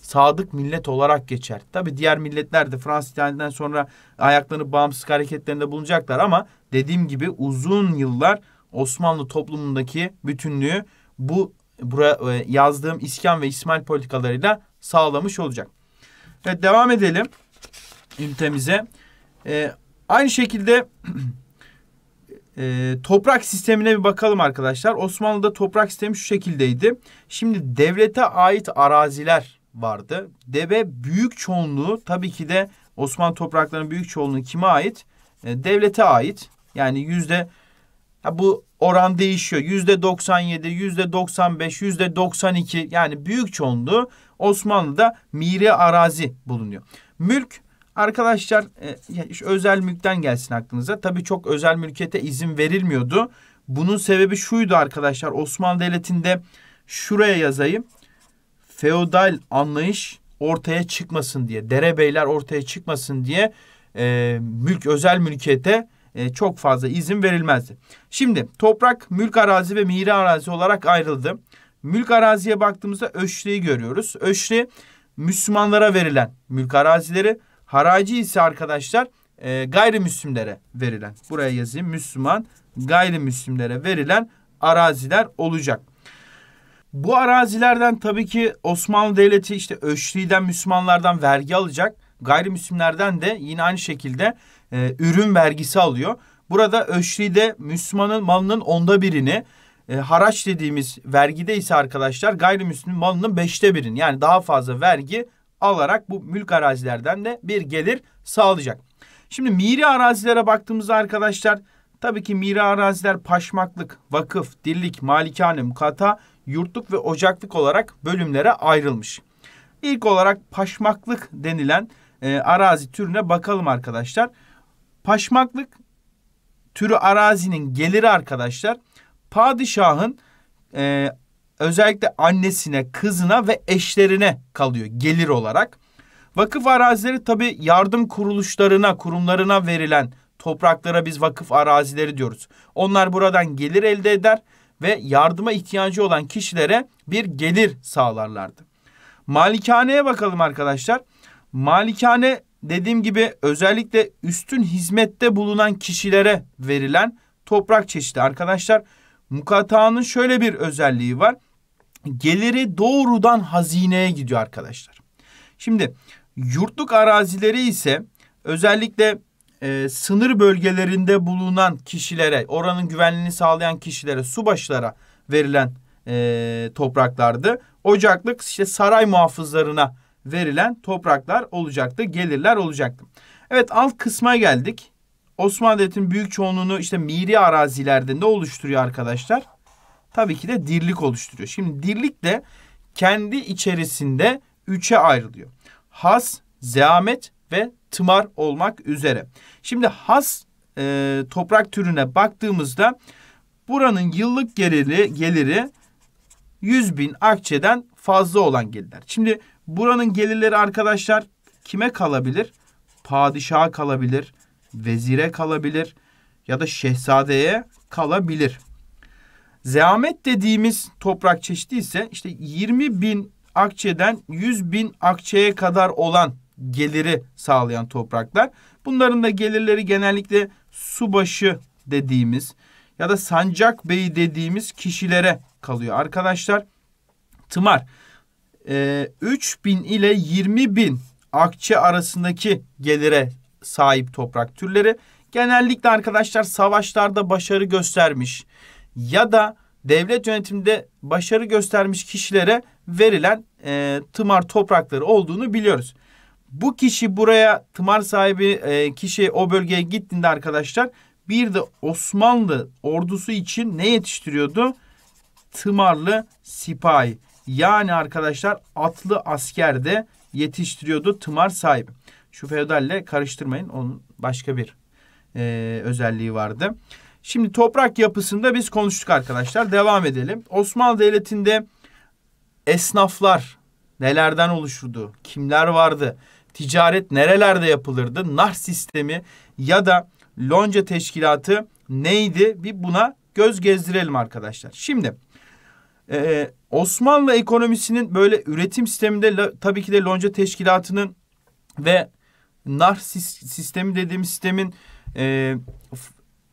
[SPEAKER 1] sadık millet olarak geçer. Tabi diğer milletler de Fransız İhtilali'nden sonra ayaklarını bağımsız hareketlerinde bulunacaklar ama dediğim gibi uzun yıllar Osmanlı toplumundaki bütünlüğü bu bura, e, yazdığım iskan ve İsmail politikalarıyla sağlamış olacak. Evet devam edelim ünitemize. Ee, aynı şekilde e, toprak sistemine bir bakalım arkadaşlar. Osmanlı'da toprak sistemi şu şekildeydi. Şimdi devlete ait araziler vardı. Deve büyük çoğunluğu tabii ki de Osmanlı topraklarının büyük çoğunluğu kime ait? E, devlete ait. Yani yüzde Ha, bu oran değişiyor. Yüzde 97, yüzde 95, yüzde 92 yani büyük çoğunluğu Osmanlı'da miri arazi bulunuyor. Mülk arkadaşlar e, özel mülkten gelsin aklınıza. tabi çok özel mülkiyete izin verilmiyordu. Bunun sebebi şuydu arkadaşlar. Osmanlı Devleti'nde şuraya yazayım. Feodal anlayış ortaya çıkmasın diye, derebeyler ortaya çıkmasın diye e, mülk özel mülkiyete e, çok fazla izin verilmezdi. Şimdi toprak mülk arazi ve mihri arazi olarak ayrıldı. Mülk araziye baktığımızda öşreyi görüyoruz. Öşre Müslümanlara verilen mülk arazileri. Haraci ise arkadaşlar e, gayrimüslimlere verilen. Buraya yazayım Müslüman gayrimüslimlere verilen araziler olacak. Bu arazilerden tabii ki Osmanlı Devleti işte Öşri'den Müslümanlardan vergi alacak. Gayrimüslimlerden de yine aynı şekilde e, ürün vergisi alıyor. Burada öşride Müslümanın malının onda birini e, haraç dediğimiz vergide ise arkadaşlar gayrimüslim malının beşte birini yani daha fazla vergi alarak bu mülk arazilerden de bir gelir sağlayacak. Şimdi miri arazilere baktığımızda arkadaşlar tabii ki miri araziler paşmaklık, vakıf, dillik, malikane, mukata, yurtluk ve ocaklık olarak bölümlere ayrılmış. İlk olarak paşmaklık denilen e, arazi türüne bakalım arkadaşlar. Paşmaklık türü arazinin geliri arkadaşlar padişahın e, özellikle annesine, kızına ve eşlerine kalıyor gelir olarak. Vakıf arazileri tabi yardım kuruluşlarına, kurumlarına verilen topraklara biz vakıf arazileri diyoruz. Onlar buradan gelir elde eder ve yardıma ihtiyacı olan kişilere bir gelir sağlarlardı. Malikaneye bakalım arkadaşlar. Malikane dediğim gibi özellikle üstün hizmette bulunan kişilere verilen toprak çeşidi arkadaşlar. Mukata'nın şöyle bir özelliği var. Geliri doğrudan hazineye gidiyor arkadaşlar. Şimdi yurtluk arazileri ise özellikle e, sınır bölgelerinde bulunan kişilere, oranın güvenliğini sağlayan kişilere, subaşılara verilen e, topraklardı. Ocaklık işte saray muhafızlarına verilen topraklar olacaktı, gelirler olacaktı. Evet alt kısma geldik. Osmanlı Devleti'nin büyük çoğunluğunu işte miri arazilerde ne oluşturuyor arkadaşlar? Tabii ki de dirlik oluşturuyor. Şimdi dirlik de kendi içerisinde üçe ayrılıyor. Has, zeamet ve tımar olmak üzere. Şimdi has e, toprak türüne baktığımızda buranın yıllık geliri, geliri 100 bin akçeden fazla olan gelirler. Şimdi Buranın gelirleri arkadaşlar kime kalabilir? Padişaha kalabilir, vezire kalabilir ya da şehzadeye kalabilir. Zeamet dediğimiz toprak çeşidi ise işte 20 bin akçeden 100 bin akçeye kadar olan geliri sağlayan topraklar. Bunların da gelirleri genellikle subaşı dediğimiz ya da sancak beyi dediğimiz kişilere kalıyor arkadaşlar. Tımar e, ee, 3000 ile 20000 akçe arasındaki gelire sahip toprak türleri. Genellikle arkadaşlar savaşlarda başarı göstermiş ya da devlet yönetiminde başarı göstermiş kişilere verilen e, tımar toprakları olduğunu biliyoruz. Bu kişi buraya tımar sahibi e, kişi o bölgeye gittiğinde arkadaşlar bir de Osmanlı ordusu için ne yetiştiriyordu? Tımarlı sipahi. Yani arkadaşlar atlı asker de yetiştiriyordu tımar sahibi. Şu feodalle karıştırmayın. Onun başka bir e, özelliği vardı. Şimdi toprak yapısında biz konuştuk arkadaşlar. Devam edelim. Osmanlı Devleti'nde esnaflar nelerden oluşurdu? Kimler vardı? Ticaret nerelerde yapılırdı? Nar sistemi ya da lonca teşkilatı neydi? Bir buna göz gezdirelim arkadaşlar. Şimdi e, Osmanlı ekonomisinin böyle üretim sisteminde la, tabii ki de lonca teşkilatının ve nar sistemi dediğim sistemin e,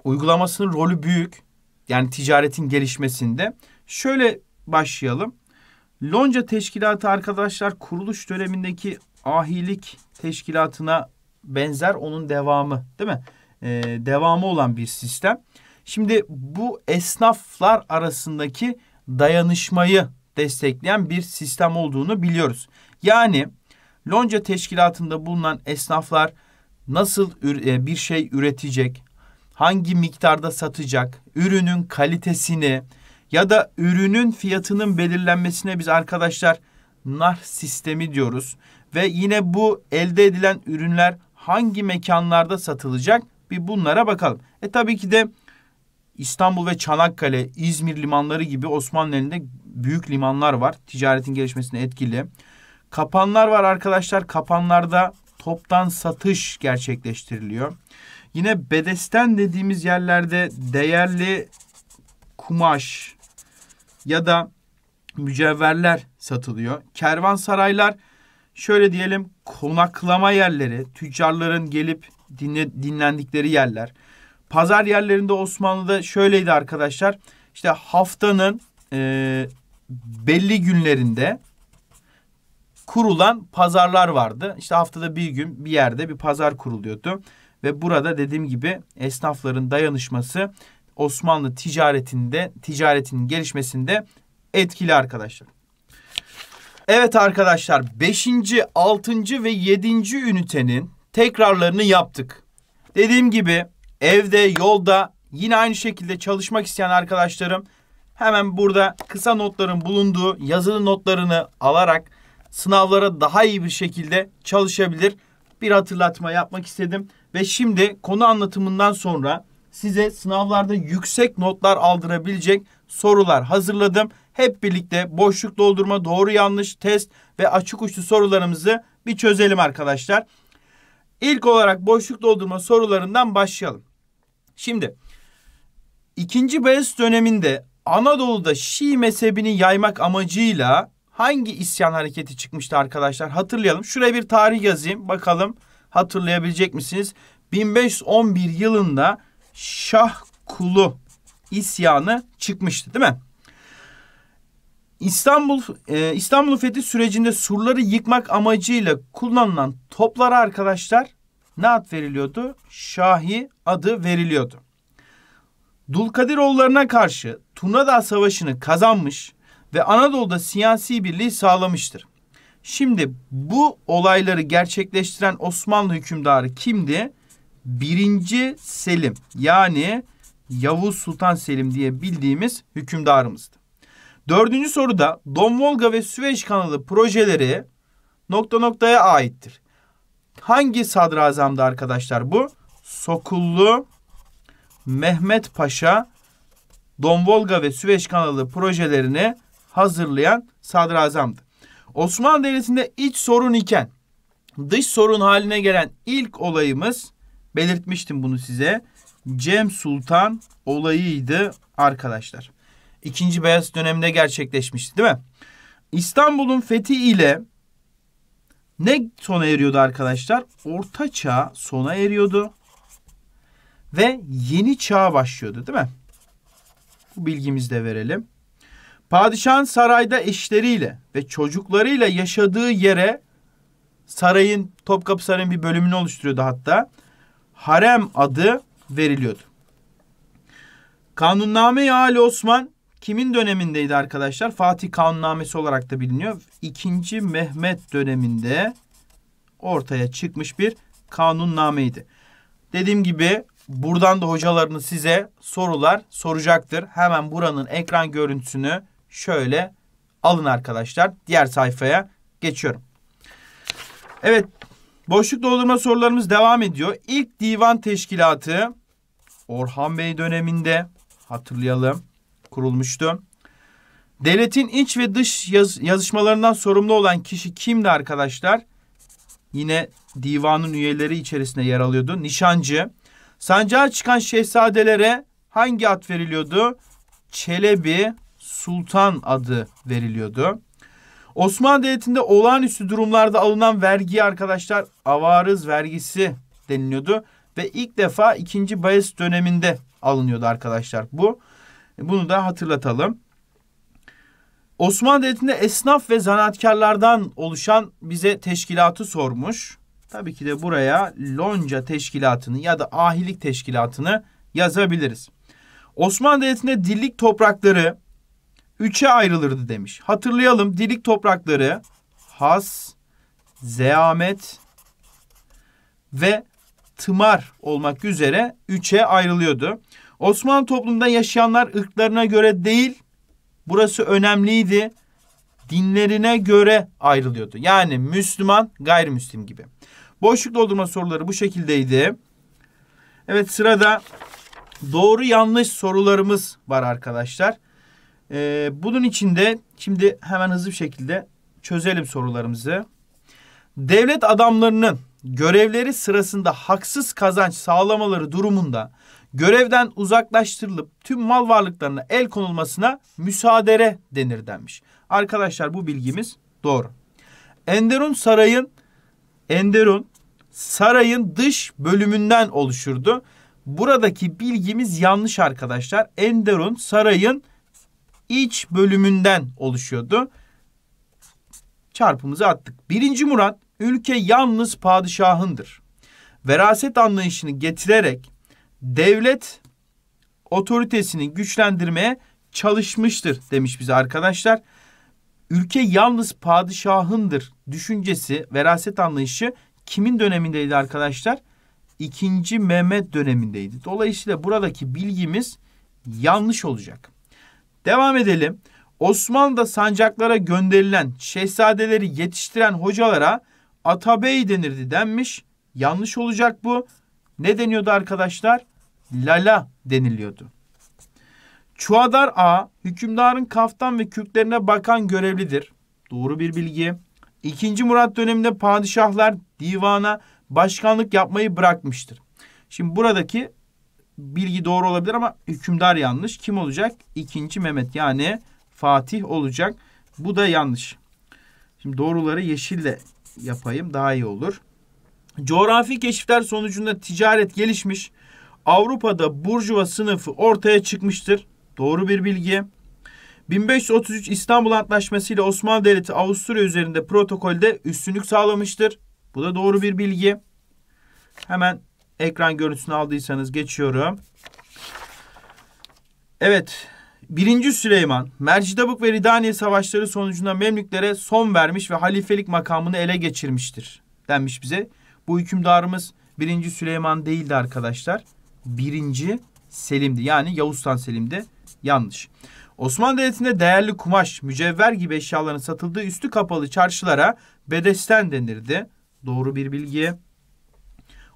[SPEAKER 1] uygulamasının rolü büyük. Yani ticaretin gelişmesinde. Şöyle başlayalım. Lonca Teşkilatı arkadaşlar kuruluş dönemindeki ahilik teşkilatına benzer onun devamı değil mi? Ee, devamı olan bir sistem. Şimdi bu esnaflar arasındaki dayanışmayı destekleyen bir sistem olduğunu biliyoruz. Yani lonca teşkilatında bulunan esnaflar nasıl e, bir şey üretecek, hangi miktarda satacak, ürünün kalitesini ya da ürünün fiyatının belirlenmesine biz arkadaşlar nar sistemi diyoruz. Ve yine bu elde edilen ürünler hangi mekanlarda satılacak bir bunlara bakalım. E tabii ki de İstanbul ve Çanakkale, İzmir limanları gibi Osmanlı elinde büyük limanlar var. Ticaretin gelişmesine etkili. Kapanlar var arkadaşlar. Kapanlarda toptan satış gerçekleştiriliyor. Yine bedesten dediğimiz yerlerde değerli kumaş ya da mücevherler satılıyor. Kervansaraylar şöyle diyelim konaklama yerleri, tüccarların gelip dinle, dinlendikleri yerler. Pazar yerlerinde Osmanlı'da şöyleydi arkadaşlar. İşte haftanın e, belli günlerinde kurulan pazarlar vardı. İşte haftada bir gün bir yerde bir pazar kuruluyordu. Ve burada dediğim gibi esnafların dayanışması Osmanlı ticaretinde ticaretinin gelişmesinde etkili arkadaşlar. Evet arkadaşlar 5. 6. ve 7. ünitenin tekrarlarını yaptık. Dediğim gibi evde, yolda yine aynı şekilde çalışmak isteyen arkadaşlarım hemen burada kısa notların bulunduğu yazılı notlarını alarak sınavlara daha iyi bir şekilde çalışabilir. Bir hatırlatma yapmak istedim ve şimdi konu anlatımından sonra size sınavlarda yüksek notlar aldırabilecek sorular hazırladım. Hep birlikte boşluk doldurma, doğru yanlış, test ve açık uçlu sorularımızı bir çözelim arkadaşlar. İlk olarak boşluk doldurma sorularından başlayalım. Şimdi ikinci Bayezid döneminde Anadolu'da Şii mezhebini yaymak amacıyla hangi isyan hareketi çıkmıştı arkadaşlar? Hatırlayalım. Şuraya bir tarih yazayım. Bakalım hatırlayabilecek misiniz? 1511 yılında Şah Kulu isyanı çıkmıştı değil mi? İstanbul e, İstanbul'un fethi sürecinde surları yıkmak amacıyla kullanılan toplara arkadaşlar ne ad veriliyordu? Şahi adı veriliyordu. Dulkadir Dulkadiroğullarına karşı Tunadağ Savaşı'nı kazanmış ve Anadolu'da siyasi birliği sağlamıştır. Şimdi bu olayları gerçekleştiren Osmanlı hükümdarı kimdi? Birinci Selim yani Yavuz Sultan Selim diye bildiğimiz hükümdarımızdı. Dördüncü soruda Don Volga ve Süveyş kanalı projeleri nokta noktaya aittir. Hangi sadrazamdı arkadaşlar bu? Sokullu Mehmet Paşa Don Volga ve Süveyş kanalı projelerini hazırlayan sadrazamdı. Osmanlı Devleti'nde iç sorun iken dış sorun haline gelen ilk olayımız belirtmiştim bunu size. Cem Sultan olayıydı arkadaşlar. İkinci Beyaz döneminde gerçekleşmişti değil mi? İstanbul'un fethi ile ne sona eriyordu arkadaşlar? Orta çağ sona eriyordu. Ve yeni çağ başlıyordu değil mi? Bu bilgimizi de verelim. Padişahın sarayda eşleriyle ve çocuklarıyla yaşadığı yere sarayın, Topkapı Sarayı'nın bir bölümünü oluşturuyordu hatta. Harem adı veriliyordu. Kanunname-i Ali Osman Kimin dönemindeydi arkadaşlar? Fatih Kanunnamesi olarak da biliniyor. İkinci Mehmet döneminde ortaya çıkmış bir kanunnameydi. Dediğim gibi buradan da hocalarınız size sorular soracaktır. Hemen buranın ekran görüntüsünü şöyle alın arkadaşlar. Diğer sayfaya geçiyorum. Evet boşluk doldurma sorularımız devam ediyor. İlk divan teşkilatı Orhan Bey döneminde hatırlayalım kurulmuştu. Devletin iç ve dış yaz, yazışmalarından sorumlu olan kişi kimdi arkadaşlar? Yine divanın üyeleri içerisinde yer alıyordu. Nişancı. Sancağa çıkan şehzadelere hangi ad veriliyordu? Çelebi Sultan adı veriliyordu. Osmanlı Devleti'nde olağanüstü durumlarda alınan vergi arkadaşlar avarız vergisi deniliyordu. Ve ilk defa 2. Bayez döneminde alınıyordu arkadaşlar bu. Bunu da hatırlatalım. Osmanlı Devleti'nde esnaf ve zanaatkarlardan oluşan bize teşkilatı sormuş. Tabii ki de buraya lonca teşkilatını ya da ahilik teşkilatını yazabiliriz. Osmanlı Devleti'nde dillik toprakları üçe ayrılırdı demiş. Hatırlayalım dillik toprakları has, zeamet ve tımar olmak üzere üçe ayrılıyordu. Osmanlı toplumunda yaşayanlar ırklarına göre değil, burası önemliydi, dinlerine göre ayrılıyordu. Yani Müslüman, gayrimüslim gibi. Boşluk doldurma soruları bu şekildeydi. Evet sırada doğru yanlış sorularımız var arkadaşlar. Ee, bunun için de şimdi hemen hızlı bir şekilde çözelim sorularımızı. Devlet adamlarının görevleri sırasında haksız kazanç sağlamaları durumunda görevden uzaklaştırılıp tüm mal varlıklarına el konulmasına müsaadere denir denmiş. Arkadaşlar bu bilgimiz doğru. Enderun sarayın Enderun sarayın dış bölümünden oluşurdu. Buradaki bilgimiz yanlış arkadaşlar. Enderun sarayın iç bölümünden oluşuyordu. Çarpımızı attık. Birinci Murat ülke yalnız padişahındır. Veraset anlayışını getirerek devlet otoritesini güçlendirmeye çalışmıştır demiş bize arkadaşlar. Ülke yalnız padişahındır düşüncesi, veraset anlayışı kimin dönemindeydi arkadaşlar? İkinci Mehmet dönemindeydi. Dolayısıyla buradaki bilgimiz yanlış olacak. Devam edelim. Osmanlı'da sancaklara gönderilen şehzadeleri yetiştiren hocalara Atabey denirdi denmiş. Yanlış olacak bu. Ne deniyordu arkadaşlar? lala deniliyordu. Çuadar A hükümdarın kaftan ve kürklerine bakan görevlidir. Doğru bir bilgi. İkinci Murat döneminde padişahlar divana başkanlık yapmayı bırakmıştır. Şimdi buradaki bilgi doğru olabilir ama hükümdar yanlış. Kim olacak? İkinci Mehmet yani Fatih olacak. Bu da yanlış. Şimdi doğruları yeşille yapayım daha iyi olur. Coğrafi keşifler sonucunda ticaret gelişmiş. Avrupa'da burjuva sınıfı ortaya çıkmıştır. Doğru bir bilgi. 1533 İstanbul Antlaşması ile Osmanlı Devleti Avusturya üzerinde protokolde üstünlük sağlamıştır. Bu da doğru bir bilgi. Hemen ekran görüntüsünü aldıysanız geçiyorum. Evet. Birinci Süleyman, Mercidabuk ve Ridaniye savaşları sonucunda Memlüklere son vermiş ve halifelik makamını ele geçirmiştir denmiş bize. Bu hükümdarımız Birinci Süleyman değildi arkadaşlar birinci Selim'di. Yani Yavuz Sultan Selim'di. Yanlış. Osmanlı Devleti'nde değerli kumaş, mücevher gibi eşyaların satıldığı üstü kapalı çarşılara bedesten denirdi. Doğru bir bilgi.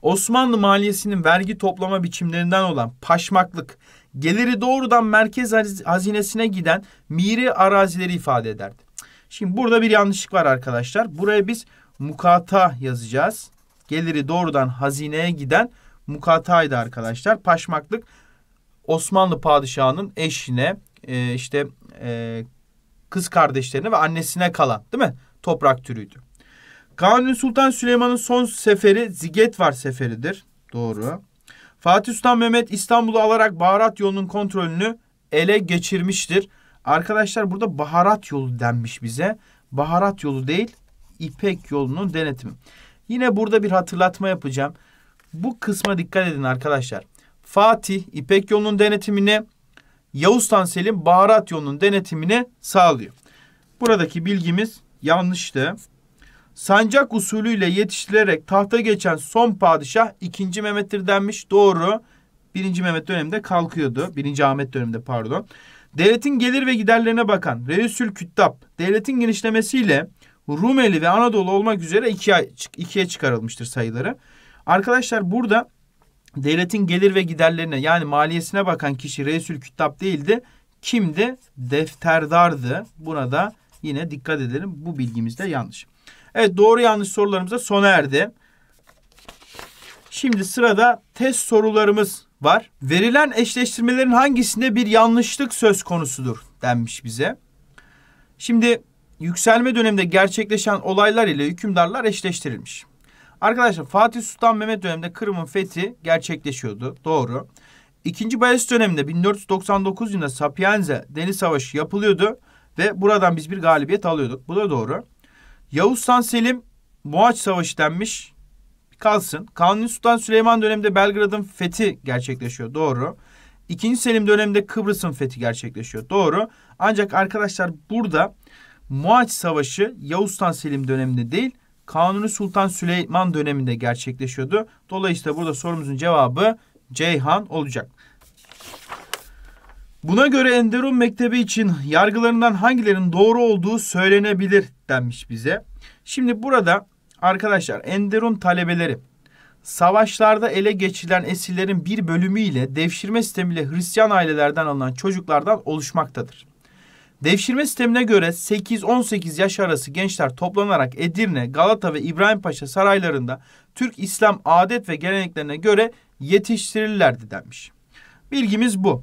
[SPEAKER 1] Osmanlı maliyesinin vergi toplama biçimlerinden olan paşmaklık, geliri doğrudan merkez hazinesine giden miri arazileri ifade ederdi. Şimdi burada bir yanlışlık var arkadaşlar. Buraya biz mukata yazacağız. Geliri doğrudan hazineye giden mukataydı arkadaşlar. Paşmaklık Osmanlı padişahının eşine e, işte e, kız kardeşlerine ve annesine kalan değil mi? Toprak türüydü. Kanuni Sultan Süleyman'ın son seferi Ziget seferidir. Doğru. Fatih Sultan Mehmet İstanbul'u alarak baharat yolunun kontrolünü ele geçirmiştir. Arkadaşlar burada baharat yolu denmiş bize. Baharat yolu değil, İpek yolunun denetimi. Yine burada bir hatırlatma yapacağım. Bu kısma dikkat edin arkadaşlar. Fatih İpek yolunun denetimini, Yavuztan Selim baharat yolunun denetimini sağlıyor. Buradaki bilgimiz yanlıştı. Sancak usulüyle yetiştirilerek tahta geçen son padişah 2. Mehmet'tir denmiş. Doğru. 1. Mehmet döneminde kalkıyordu. 1. Ahmet döneminde pardon. Devletin gelir ve giderlerine bakan Reisül Küttab devletin genişlemesiyle Rumeli ve Anadolu olmak üzere ikiye, ikiye çıkarılmıştır sayıları. Arkadaşlar burada devletin gelir ve giderlerine yani maliyesine bakan kişi reisül kütap değildi. Kimdi? Defterdardı. Buna da yine dikkat edelim. Bu bilgimiz de yanlış. Evet doğru yanlış sorularımıza sona erdi. Şimdi sırada test sorularımız var. Verilen eşleştirmelerin hangisinde bir yanlışlık söz konusudur denmiş bize. Şimdi yükselme döneminde gerçekleşen olaylar ile hükümdarlar eşleştirilmiş. Arkadaşlar Fatih Sultan Mehmet döneminde Kırım'ın fethi gerçekleşiyordu. Doğru. İkinci Bayezid döneminde 1499 yılında Sapienza Deniz Savaşı yapılıyordu ve buradan biz bir galibiyet alıyorduk. Bu da doğru. Yavuz Sultan Selim Boğaç Savaşı denmiş. Kalsın. Kanuni Sultan Süleyman döneminde Belgrad'ın fethi gerçekleşiyor. Doğru. İkinci Selim döneminde Kıbrıs'ın fethi gerçekleşiyor. Doğru. Ancak arkadaşlar burada Muaç Savaşı Yavuz Sultan Selim döneminde değil Kanuni Sultan Süleyman döneminde gerçekleşiyordu. Dolayısıyla burada sorumuzun cevabı Ceyhan olacak. Buna göre Enderun Mektebi için yargılarından hangilerinin doğru olduğu söylenebilir denmiş bize. Şimdi burada arkadaşlar Enderun talebeleri savaşlarda ele geçirilen esirlerin bir bölümüyle devşirme sistemiyle Hristiyan ailelerden alınan çocuklardan oluşmaktadır. Devşirme sistemine göre 8-18 yaş arası gençler toplanarak Edirne, Galata ve İbrahimpaşa saraylarında Türk İslam adet ve geleneklerine göre yetiştirirlerdi denmiş. Bilgimiz bu.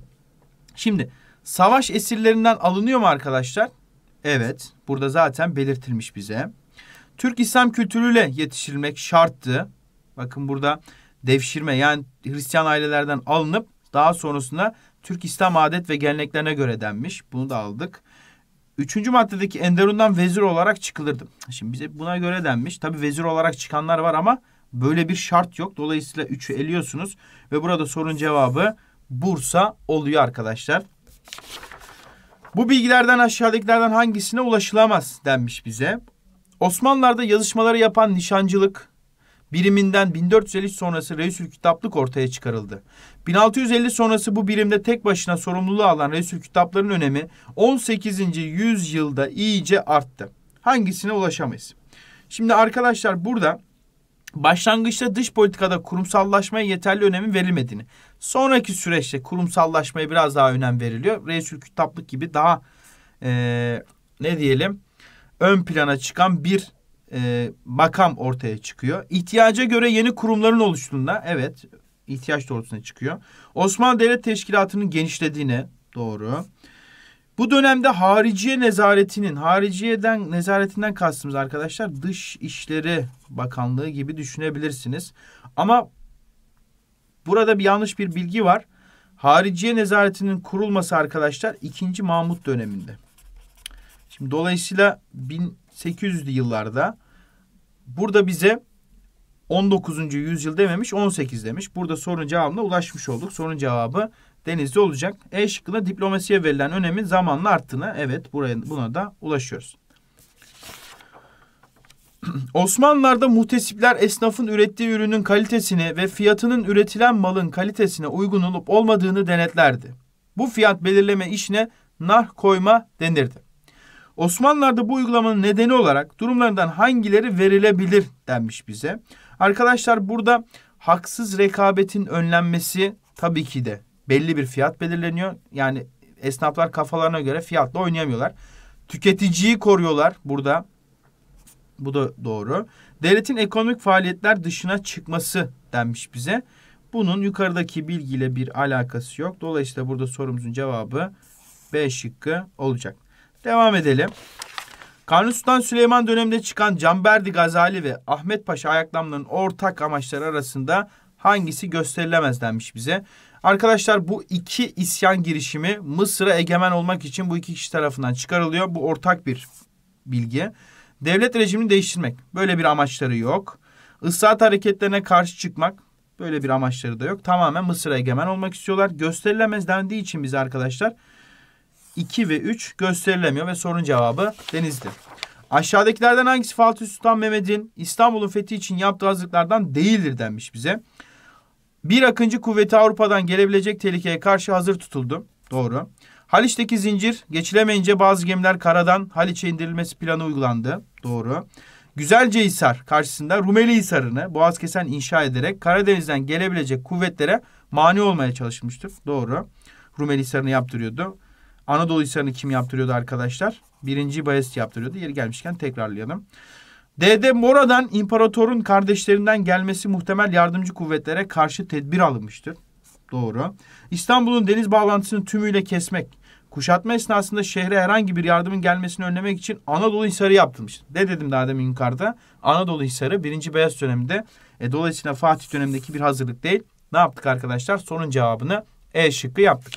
[SPEAKER 1] Şimdi savaş esirlerinden alınıyor mu arkadaşlar? Evet, burada zaten belirtilmiş bize. Türk İslam kültürüyle yetiştirilmek şarttı. Bakın burada devşirme yani Hristiyan ailelerden alınıp daha sonrasında Türk İslam adet ve geleneklerine göre denmiş. Bunu da aldık. Üçüncü maddedeki Enderun'dan vezir olarak çıkılırdı. Şimdi bize buna göre denmiş. Tabi vezir olarak çıkanlar var ama böyle bir şart yok. Dolayısıyla üçü eliyorsunuz. Ve burada sorun cevabı Bursa oluyor arkadaşlar. Bu bilgilerden aşağıdakilerden hangisine ulaşılamaz denmiş bize. Osmanlılar'da yazışmaları yapan nişancılık, biriminden 1450 sonrası reisül kitaplık ortaya çıkarıldı. 1650 sonrası bu birimde tek başına sorumluluğu alan reisül kitapların önemi 18. yüzyılda iyice arttı. Hangisine ulaşamayız? Şimdi arkadaşlar burada başlangıçta dış politikada kurumsallaşmaya yeterli önemi verilmediğini, sonraki süreçte kurumsallaşmaya biraz daha önem veriliyor. Reisül kitaplık gibi daha ee, ne diyelim ön plana çıkan bir e, makam ortaya çıkıyor. İhtiyaca göre yeni kurumların oluştuğunda evet ihtiyaç doğrultusunda çıkıyor. Osmanlı Devlet Teşkilatı'nın genişlediğine doğru. Bu dönemde hariciye nezaretinin, hariciyeden nezaretinden kastımız arkadaşlar Dış işleri Bakanlığı gibi düşünebilirsiniz. Ama burada bir yanlış bir bilgi var. Hariciye nezaretinin kurulması arkadaşlar 2. Mahmut döneminde. Şimdi dolayısıyla 1800'lü yıllarda Burada bize 19. yüzyıl dememiş 18 demiş. Burada sorun cevabına ulaşmış olduk. Sorun cevabı denizde olacak. E şıkkında diplomasiye verilen önemin zamanla arttığına evet buraya buna da ulaşıyoruz. Osmanlılarda muhtesipler esnafın ürettiği ürünün kalitesini ve fiyatının üretilen malın kalitesine uygun olup olmadığını denetlerdi. Bu fiyat belirleme işine nar koyma denirdi. Osmanlılar'da bu uygulamanın nedeni olarak durumlarından hangileri verilebilir denmiş bize. Arkadaşlar burada haksız rekabetin önlenmesi tabii ki de belli bir fiyat belirleniyor. Yani esnaflar kafalarına göre fiyatla oynayamıyorlar. Tüketiciyi koruyorlar burada. Bu da doğru. Devletin ekonomik faaliyetler dışına çıkması denmiş bize. Bunun yukarıdaki bilgiyle bir alakası yok. Dolayısıyla burada sorumuzun cevabı B şıkkı olacak. Devam edelim. Kanuni Sultan Süleyman döneminde çıkan Canberdi Gazali ve Ahmet Paşa ayaklanmanın ortak amaçları arasında hangisi gösterilemez denmiş bize. Arkadaşlar bu iki isyan girişimi Mısır'a egemen olmak için bu iki kişi tarafından çıkarılıyor. Bu ortak bir bilgi. Devlet rejimini değiştirmek. Böyle bir amaçları yok. Israt hareketlerine karşı çıkmak. Böyle bir amaçları da yok. Tamamen Mısır'a egemen olmak istiyorlar. Gösterilemez dendiği için biz arkadaşlar 2 ve 3 gösterilemiyor ve sorun cevabı Denizli. Aşağıdakilerden hangisi Fatih Sultan Mehmet'in İstanbul'un fethi için yaptığı hazırlıklardan değildir denmiş bize. Bir akıncı kuvveti Avrupa'dan gelebilecek tehlikeye karşı hazır tutuldu. Doğru. Haliç'teki zincir geçilemeyince bazı gemiler karadan Haliç'e indirilmesi planı uygulandı. Doğru. Güzelce Hisar karşısında Rumeli Hisarı'nı boğaz kesen inşa ederek Karadeniz'den gelebilecek kuvvetlere mani olmaya çalışmıştır. Doğru. Rumeli Hisarı'nı yaptırıyordu. Anadolu Hisarı'nı kim yaptırıyordu arkadaşlar? Birinci Bayezid yaptırıyordu. Yeri gelmişken tekrarlayalım. Dede Mora'dan imparatorun kardeşlerinden gelmesi muhtemel yardımcı kuvvetlere karşı tedbir alınmıştır. Doğru. İstanbul'un deniz bağlantısını tümüyle kesmek. Kuşatma esnasında şehre herhangi bir yardımın gelmesini önlemek için Anadolu Hisarı yaptırmıştır. Ne dedim daha demin yukarıda? Anadolu Hisarı 1. Beyaz döneminde. E, dolayısıyla Fatih dönemindeki bir hazırlık değil. Ne yaptık arkadaşlar? Sorun cevabını E şıkkı yaptık.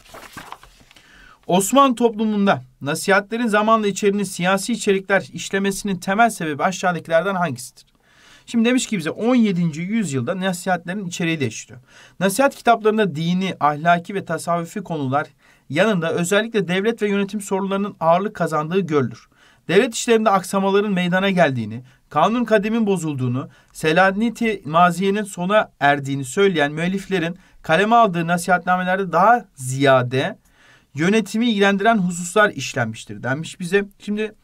[SPEAKER 1] Osman toplumunda nasihatlerin zamanla içeriğini siyasi içerikler işlemesinin temel sebebi aşağıdakilerden hangisidir? Şimdi demiş ki bize 17. yüzyılda nasihatlerin içeriği değişiyor. Nasihat kitaplarında dini, ahlaki ve tasavvufi konular yanında özellikle devlet ve yönetim sorunlarının ağırlık kazandığı görülür. Devlet işlerinde aksamaların meydana geldiğini, kanun kademin bozulduğunu, Selanik'i maziyenin sona erdiğini söyleyen müelliflerin kaleme aldığı nasihatnamelerde daha ziyade yönetimi ilgilendiren hususlar işlenmiştir denmiş bize. Şimdi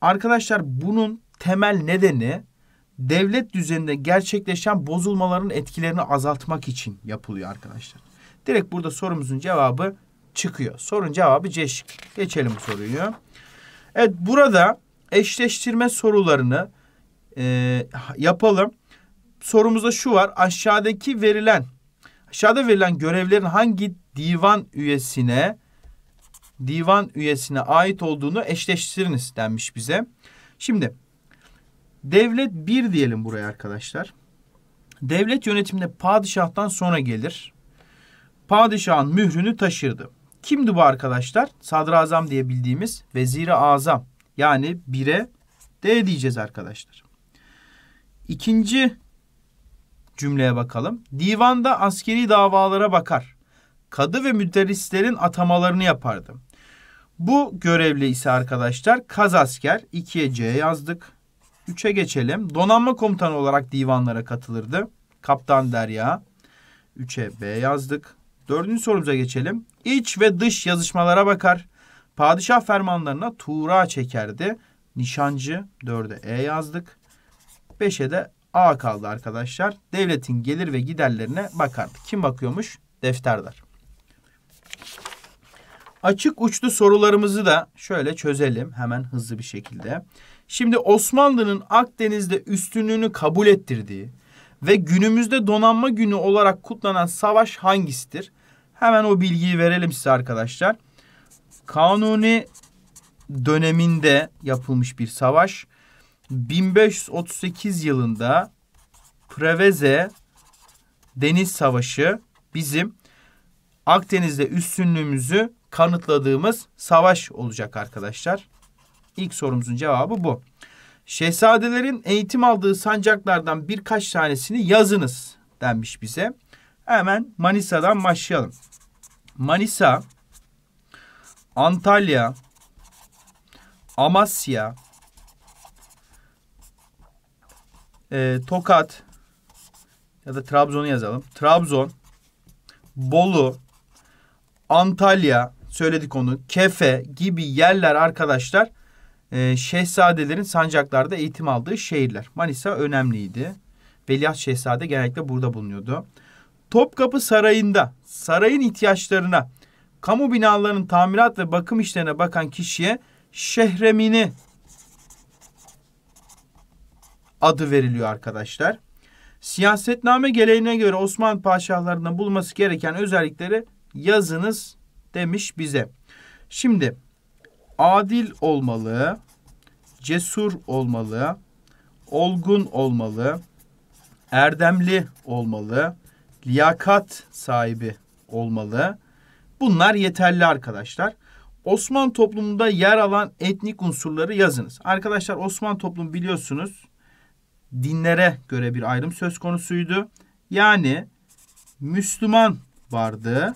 [SPEAKER 1] arkadaşlar bunun temel nedeni devlet düzeninde gerçekleşen bozulmaların etkilerini azaltmak için yapılıyor arkadaşlar. Direkt burada sorumuzun cevabı çıkıyor. Sorun cevabı C Geçelim soruyu. Evet burada eşleştirme sorularını e, yapalım. Sorumuzda şu var. Aşağıdaki verilen aşağıda verilen görevlerin hangi divan üyesine divan üyesine ait olduğunu eşleştiriniz denmiş bize. Şimdi devlet bir diyelim buraya arkadaşlar. Devlet yönetimde padişahtan sonra gelir. Padişahın mührünü taşırdı. Kimdi bu arkadaşlar? Sadrazam diye bildiğimiz veziri Azam. Yani bire de diyeceğiz arkadaşlar. İkinci cümleye bakalım. Divanda askeri davalara bakar. Kadı ve müderrislerin atamalarını yapardı. Bu görevli ise arkadaşlar kazasker 2'ye C yazdık. 3'e geçelim. Donanma komutanı olarak divanlara katılırdı. Kaptan Derya. 3'e B yazdık. Dördüncü sorumuza geçelim. İç ve dış yazışmalara bakar. Padişah fermanlarına Tuğra çekerdi. Nişancı 4'e E yazdık. 5'e de A kaldı arkadaşlar. Devletin gelir ve giderlerine bakardı. Kim bakıyormuş? Defterdar. Açık uçlu sorularımızı da şöyle çözelim hemen hızlı bir şekilde. Şimdi Osmanlı'nın Akdeniz'de üstünlüğünü kabul ettirdiği ve günümüzde donanma günü olarak kutlanan savaş hangisidir? Hemen o bilgiyi verelim size arkadaşlar. Kanuni döneminde yapılmış bir savaş. 1538 yılında Preveze Deniz Savaşı bizim Akdeniz'de üstünlüğümüzü kanıtladığımız savaş olacak arkadaşlar. İlk sorumuzun cevabı bu. Şehzadelerin eğitim aldığı sancaklardan birkaç tanesini yazınız denmiş bize. Hemen Manisa'dan başlayalım. Manisa, Antalya, Amasya, e, Tokat ya da Trabzon'u yazalım. Trabzon, Bolu, Antalya, söyledik onu. Kefe gibi yerler arkadaşlar e, şehzadelerin sancaklarda eğitim aldığı şehirler. Manisa önemliydi. Veliaht Şehzade genellikle burada bulunuyordu. Topkapı Sarayı'nda sarayın ihtiyaçlarına, kamu binalarının tamirat ve bakım işlerine bakan kişiye şehremini adı veriliyor arkadaşlar. Siyasetname geleneğine göre Osmanlı padişahlarından bulması gereken özellikleri yazınız demiş bize. Şimdi adil olmalı, cesur olmalı, olgun olmalı, erdemli olmalı, liyakat sahibi olmalı. Bunlar yeterli arkadaşlar. Osman toplumunda yer alan etnik unsurları yazınız. Arkadaşlar Osman toplumu biliyorsunuz dinlere göre bir ayrım söz konusuydu. Yani Müslüman vardı,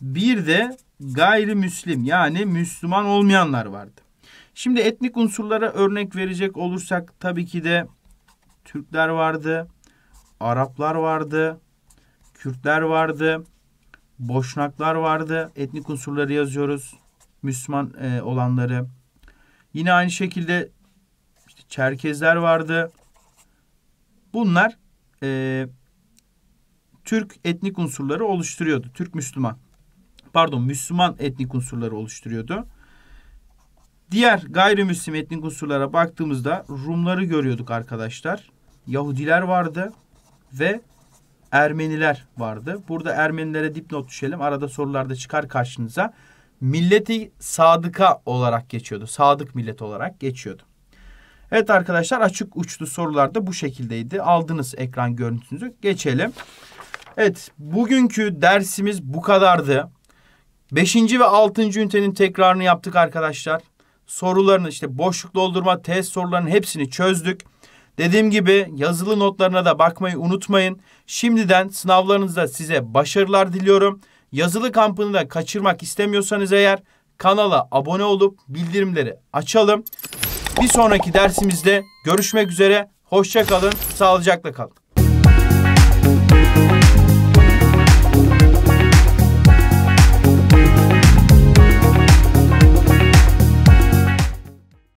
[SPEAKER 1] bir de gayrimüslim yani Müslüman olmayanlar vardı. Şimdi etnik unsurlara örnek verecek olursak tabii ki de Türkler vardı, Araplar vardı, Kürtler vardı, Boşnaklar vardı. Etnik unsurları yazıyoruz. Müslüman e, olanları. Yine aynı şekilde işte Çerkezler vardı. Bunlar e, Türk etnik unsurları oluşturuyordu. Türk Müslüman pardon Müslüman etnik unsurları oluşturuyordu. Diğer gayrimüslim etnik unsurlara baktığımızda Rumları görüyorduk arkadaşlar. Yahudiler vardı ve Ermeniler vardı. Burada Ermenilere dipnot düşelim. Arada sorularda çıkar karşınıza. Milleti sadıka olarak geçiyordu. Sadık millet olarak geçiyordu. Evet arkadaşlar açık uçlu sorularda bu şekildeydi. Aldınız ekran görüntünüzü. Geçelim. Evet bugünkü dersimiz bu kadardı. Beşinci ve altıncı ünitenin tekrarını yaptık arkadaşlar. Sorularını işte boşluk doldurma, test sorularının hepsini çözdük. Dediğim gibi yazılı notlarına da bakmayı unutmayın. Şimdiden sınavlarınızda size başarılar diliyorum. Yazılı kampını da kaçırmak istemiyorsanız eğer kanala abone olup bildirimleri açalım. Bir sonraki dersimizde görüşmek üzere. Hoşçakalın. sağlıcakla kalın.